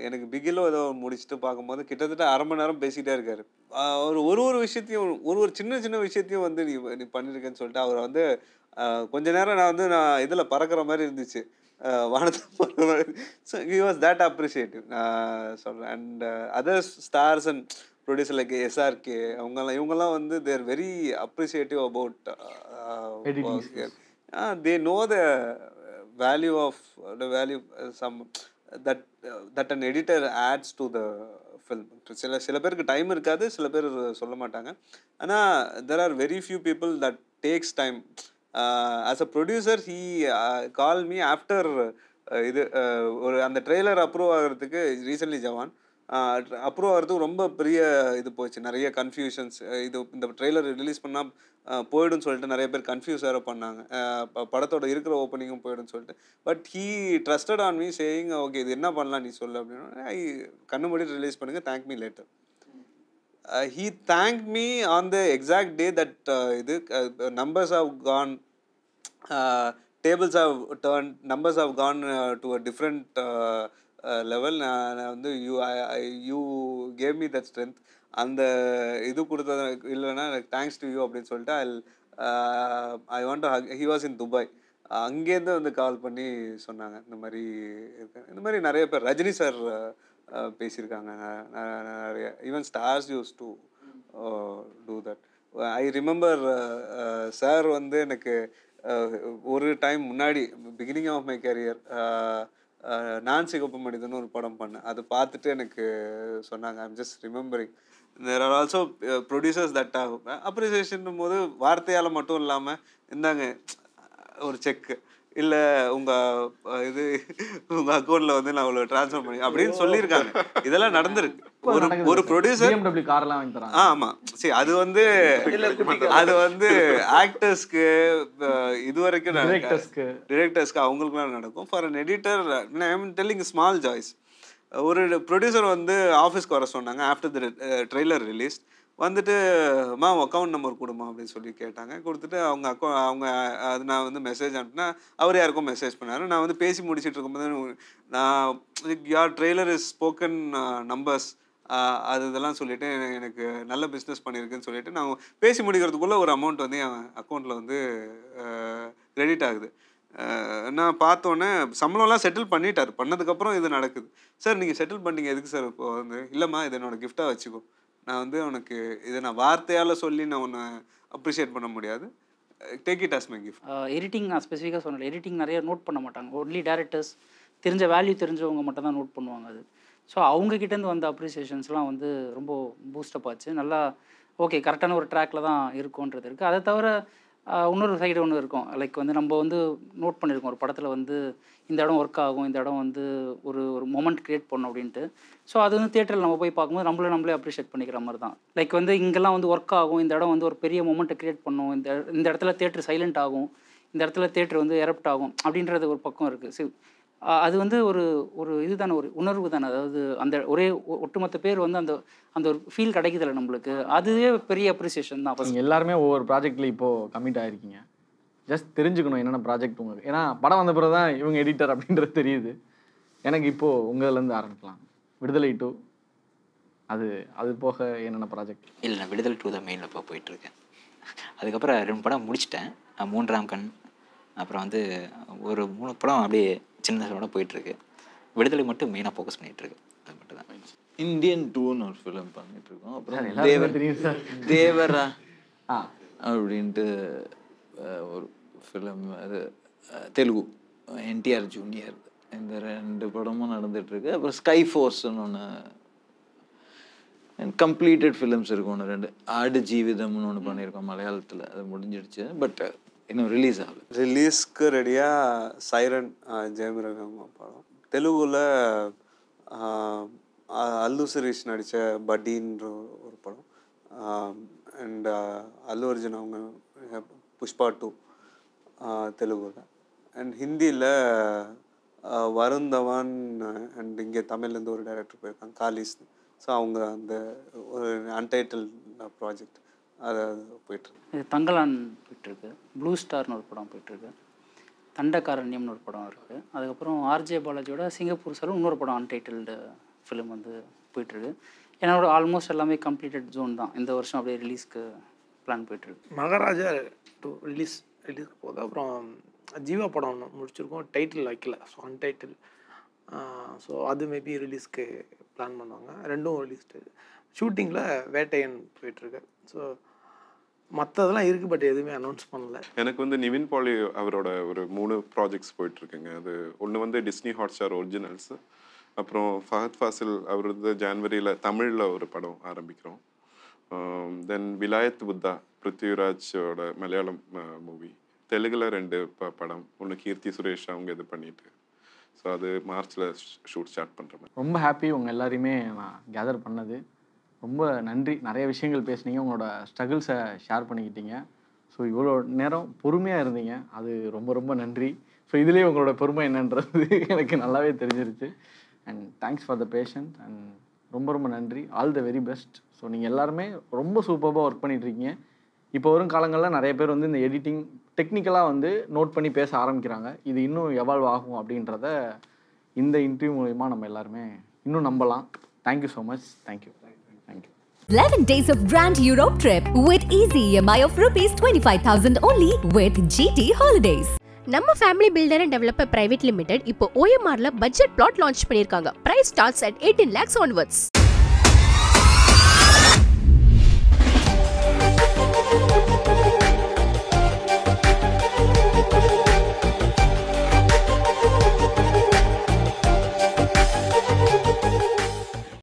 எனக்கு பிகிலோ ஏதோ முடிச்சுட்டு பார்க்கும்போது கிட்டத்தட்ட அரை மணி நேரம் பேசிக்கிட்டே இருக்காரு அவர் ஒரு ஒரு விஷயத்தையும் ஒரு ஒரு சின்ன சின்ன விஷயத்தையும் வந்து நீ நீ பண்ணியிருக்கேன்னு சொல்லிட்டு அவர் வந்து கொஞ்ச நேரம் நான் வந்து நான் இதில் பறக்கிற மாதிரி இருந்துச்சு வானத்தை போகிற மாதிரி so he was that appreciative நான் சொல்கிறேன் and other stars and producer like SRK அவங்கெல்லாம் இவங்கெல்லாம் வந்து they're very appreciative about they know the value of the value some that that an editor adds to the film சில சில பேருக்கு time இருக்காது சில பேர் சொல்ல மாட்டாங்க ஆனால் there are very few people that takes time as a producer he call me after இது uh, ஒரு அந்த ட்ரெய்லர் அப்ரூவ் ஆகிறதுக்கு ரீசன்ட்லி ஜவான் அப்ரூவ் ஆகிறது ரொம்ப பெரிய இது போச்சு நிறைய கன்ஃபியூஷன்ஸ் இது இந்த ட்ரெய்லர் ரிலீஸ் பண்ணால் போயிடும்னு சொல்லிட்டு நிறைய பேர் கன்ஃபியூஸ் வேறு பண்ணாங்க படத்தோட இருக்கிற ஓப்பனிங்கும் போயிடும்னு சொல்லிட்டு but he trusted on me saying okay இது என்ன பண்ணலாம் நீ சொல்லு அப்படின்னா ஐ கண்ணு மொழி ரிலீஸ் பண்ணுங்கள் thank me later he thank me on the exact day that இது numbers of gone tables of turn numbers of gone to a different level நான் வந்து you you gave me that strength அந்த இது கொடுத்தது இல்லைன்னா எனக்கு thanks to you அப்படின்னு சொல்லிட்டு I I want to he was in Dubai அங்கேருந்து வந்து கால் பண்ணி சொன்னாங்க இந்த மாதிரி இருக்கு இந்த மாதிரி நிறைய பேர் ரஜினி சார் பேசியிருக்காங்க நிறைய even stars used to do that I remember sir வந்து எனக்கு ஒரு டைம் முன்னாடி பிகினிங் ஆஃப் மை கேரியர் நான் சிகப்பு மனிதன் ஒரு படம் பண்ணேன் அதை பார்த்துட்டு எனக்கு சொன்னாங்க I'm just remembering there are also producers that ஆகும் அப்ரிசியேஷன் போது வார்த்தையால் மட்டும் இல்லாமல் இருந்தாங்க ஒரு செக்கு இல்லை உங்கள் இது உங்கள் அக்கௌண்ட்டில் வந்து நான் அவ்வளோ ட்ரான்ஸ்ஃபர் பண்ணி அப்படின்னு சொல்லியிருக்காங்க இதெல்லாம் நடந்திருக்கு ஒரு ஒரு ப்ரொடியூசர் பிஎம்டபிள்யூ கார்லாம் வாங்கி ஆமாம் சரி அது வந்து அது வந்து ஆக்டர்ஸ்க்கு இது வரைக்கும் டிரெக்டர்ஸ்க்கு டிரெக்டர்ஸ்க்கு அவங்களுக்குலாம் நடக்கும் for an editor I'm telling small joys ஒரு ப்ரொடியூசர் வந்து ஆஃபீஸ்க்கு வர சொன்னாங்க ஆஃப்டர் த ட்ரெய்லர் ரிலீஸ் வந்துட்டு மா அக்கௌண்ட் நம்பர் கொடுமா அப்படின்னு சொல்லி கேட்டாங்க கொடுத்துட்டு அவங்க அக்கௌ அவங்க அது நான் வந்து மெசேஜ் அனுப்புனா அவர் யாருக்கும் மெசேஜ் பண்ணார் நான் வந்து பேசி முடிச்சுட்டு இருக்கும்போது நான் யார் ட்ரெய்லர் இஸ் ஸ்போக்கன் நம்பர்ஸ் அது இதெல்லாம் சொல்லிவிட்டு எனக்கு நல்ல பிஸ்னஸ் பண்ணியிருக்குன்னு சொல்லிவிட்டு நான் பேசி முடிக்கிறதுக்குள்ளே ஒரு அமௌண்ட் வந்து என் அக்கௌண்ட்டில் வந்து க்ரெடிட் ஆகுது நான் பார்த்தோன்னே சம்பளம்லாம் செட்டில் பண்ணிட்டார் பண்ணதுக்கப்புறம் இது நடக்குது சார் நீங்கள் செட்டில் பண்ணீங்க எதுக்கு சார் இப்போது வந்து இல்லைம்மா இது என்னோடய கிஃப்டாக வச்சுக்கோ நான் வந்து உனக்கு இதை நான் வார்த்தையால் சொல்லி நான் உன்னை அப்ரிஷியேட் பண்ண முடியாது take it as my gift editing நான் ஸ்பெசிஃபிக்காக சொன்னல எடிட்டிங் நிறைய நோட் பண்ண மாட்டாங்க ஒன்லி டேரக்டர்ஸ் தெரிஞ்ச வேல்யூ தெரிஞ்சவங்க மட்டும் தான் நோட் பண்ணுவாங்க அது ஸோ அவங்கக்கிட்டேருந்து வந்த அப்ரிசியேஷன்ஸ்லாம் வந்து ரொம்ப பூஸ்டப் ஆச்சு நல்லா ஓகே கரெக்டான ஒரு ட்ராக்கில் தான் இருக்குன்றது இருக்குது அதை தவிர இன்னொரு சைடு ஒன்று இருக்கும் லைக் வந்து நம்ம வந்து நோட் பண்ணியிருக்கோம் ஒரு படத்தில் வந்து இந்த இடம் ஒர்க் ஆகும் இந்த இடம் வந்து ஒரு ஒரு மொமெண்ட் க்ரியேட் பண்ணும் அப்படின்ட்டு ஸோ அது வந்து தேட்டரில் நம்ம போய் பார்க்கும்போது நம்மளே நம்மளே அப்ரிஷியேட் பண்ணிக்கிற மாதிரி தான் லைக் வந்து இங்கெல்லாம் வந்து ஒர்க் ஆகும் இந்த இடம் வந்து ஒரு பெரிய மொமெண்ட்டை க்ரியேட் பண்ணும் இந்த இந்த இடத்துல தேட்டர் சைலண்ட் ஆகும் இந்த இடத்துல தேட்டர் வந்து எரப்ட் ஆகும் அப்படின்றது ஒரு பக்கம் இருக்குது அது வந்து ஒரு ஒரு இது ஒரு உணர்வு தானே அதாவது அந்த ஒரே ஒட்டுமொத்த பேர் வந்து அந்த அந்த ஒரு ஃபீல் கிடைக்குதுல்ல நம்மளுக்கு அதுவே பெரிய அப்ரிசியேஷன் தான் நீங்கள் எல்லாருமே ஒவ்வொரு ப்ராஜெக்டில் இப்போது கமிட் ஆகிருக்கீங்க ஜஸ்ட் தெரிஞ்சுக்கணும் என்னென்ன ப்ராஜெக்ட் உங்களுக்கு ஏன்னா படம் வந்த பிறகு தான் இவங்க எடிட்டர் அப்படின்றது தெரியுது எனக்கு இப்போது உங்கள்லேருந்து ஆரம்பிக்கலாம் விடுதலை டூ அது அது போக என்னென்ன ப்ராஜெக்ட் இல்லை நான் விடுதலை டூ தான் மெயினில் இப்போ போயிட்டுருக்கேன் அதுக்கப்புறம் ரெண்டு படம் முடிச்சிட்டேன் மூன்றாம் கண் அப்புறம் வந்து ஒரு மூணு படம் அப்படியே சின்னதோட போயிட்டுருக்கு விடுதலை மட்டும் மெயினாக ஃபோக்கஸ் பண்ணிகிட்ருக்கு அது மட்டும் தான் இந்தியன் டூன்னு ஒரு ஃபிலிம் பண்ணிகிட்ருக்கோம் அப்புறம் தேவர் தேவரா அப்படின்ட்டு ஒரு ஃபிலிம் அது தெலுங்கு என்டிஆர் ஜூனியர் இந்த ரெண்டு படமும் நடந்துகிட்ருக்கு அப்புறம் ஸ்கை ஃபோர்ஸ்னு ஒன்று அண்ட் கம்ப்ளீட்டட் ஃபிலிம்ஸ் இருக்கும் ஒன்று ரெண்டு ஆடு ஜீவிதம்னு ஒன்று பண்ணியிருக்கோம் மலையாளத்தில் அது முடிஞ்சிடுச்சு பட் இன்னும் ரிலீஸ் ஆகும் ரிலீஸ்க்கு ரெடியாக சைரன் ஜெயமிரகம் படம் தெலுங்கில் அல்லு சுரேஷ் நடித்த பட்டின்ற ஒரு படம் அண்ட் அல்லு அர்ஜுன் அவங்க புஷ்பா டூ தெலுங்குல அண்ட் ஹிந்தியில் வருந்தவான் அண்ட் இங்கே தமிழ்லேருந்து ஒரு டைரக்டர் போயிருக்காங்க காலிஸ் ஸோ அவங்க அந்த ஒரு அன்டைட்டில் ப்ராஜெக்ட் அது போயிட்டுருக்கு இது தங்கலான் போயிட்டுருக்கு ப்ளூ ஸ்டார்னு ஒரு படம் போயிட்டுருக்கு தண்டகாரண்யம்னு ஒரு படம் இருக்குது அதுக்கப்புறம் ஆர்ஜே பாலாஜியோட சிங்கப்பூர் சார் இன்னொரு படம் அன்டைட்டில்டு ஃபிலிம் வந்து போயிட்டுருக்கு என்னோட ஆல்மோஸ்ட் எல்லாமே கம்ப்ளீட்டட் ஜோன் தான் இந்த வருஷம் அப்படியே ரிலீஸ்க்கு பிளான் போயிட்டுருக்கு மகாராஜா டூ ரிலீஸ் ரிலீஸ்க்கு போகுது அப்புறம் ஜீவா படம் ஒன்று முடிச்சிருக்கோம் டைட்டில் வைக்கல ஸோ அன்டைட்டில் ஸோ அது மேபி ரிலீஸ்க்கு பிளான் பண்ணுவாங்க ரெண்டும் ரிலீஸ்டு ஷூட்டிங்கில் வேட்டையன் போயிட்டுருக்கு ஸோ மற்றதெல்லாம் இருக்குது பட் எதுவுமே அனௌன்ஸ் பண்ணல எனக்கு வந்து நிவின் பாலி அவரோட ஒரு மூணு ப்ராஜெக்ட்ஸ் போயிட்டுருக்குங்க அது ஒன்று வந்து டிஸ்னி ஹாட்ஸ்டார் ஒரிஜினல்ஸ் அப்புறம் ஃபஹத் ஃபாசில் அவர் வந்து ஜான்வரியில் தமிழில் ஒரு படம் ஆரம்பிக்கிறோம் தென் விலாயத் புத்தா பிருத்விராஜோட மலையாளம் மூவி தெலுங்கில் ரெண்டு ப படம் ஒன்று கீர்த்தி சுரேஷ் அவங்க இது பண்ணிட்டு ஸோ அது மார்ச்சில் ஷூட் ஸ்டார்ட் பண்ணுற மாதிரி ரொம்ப ஹாப்பி உங்கள் எல்லாரையுமே நான் கேதர் பண்ணது ரொம்ப நன்றி நிறைய விஷயங்கள் பேசுனீங்க உங்களோட ஸ்ட்ரகிள்ஸை ஷேர் பண்ணிக்கிட்டீங்க ஸோ இவ்வளோ நேரம் பொறுமையாக இருந்தீங்க அது ரொம்ப ரொம்ப நன்றி ஸோ இதுலேயே உங்களோட பொறுமை என்னன்றது [LAUGHS] எனக்கு நல்லாவே தெரிஞ்சிருச்சு and thanks for the patience and ரொம்ப ரொம்ப நன்றி all the very best so நீங்கள் எல்லாருமே ரொம்ப சூப்பராக ஒர்க் பண்ணிகிட்ருக்கீங்க இப்போ வரும் காலங்களில் நிறைய பேர் வந்து இந்த எடிட்டிங் டெக்னிக்கலாக வந்து நோட் பண்ணி பேச ஆரம்பிக்கிறாங்க இது இன்னும் எவால்வ் ஆகும் அப்படின்றத இந்த இன்டர்வியூ மூலயமா நம்ம எல்லாருமே இன்னும் நம்பலாம் thank you so much thank you Thank you. 11 days of grand Europe trip with easy EMI of rupees 25,000 only with GT Holidays. நம்ம family builder and developer private limited இப்போ ஓஎம்ஆர்ல பட்ஜெட் பிளாட் லான்ச் பண்ணியிருக்காங்க price starts at eighteen lakhs onwards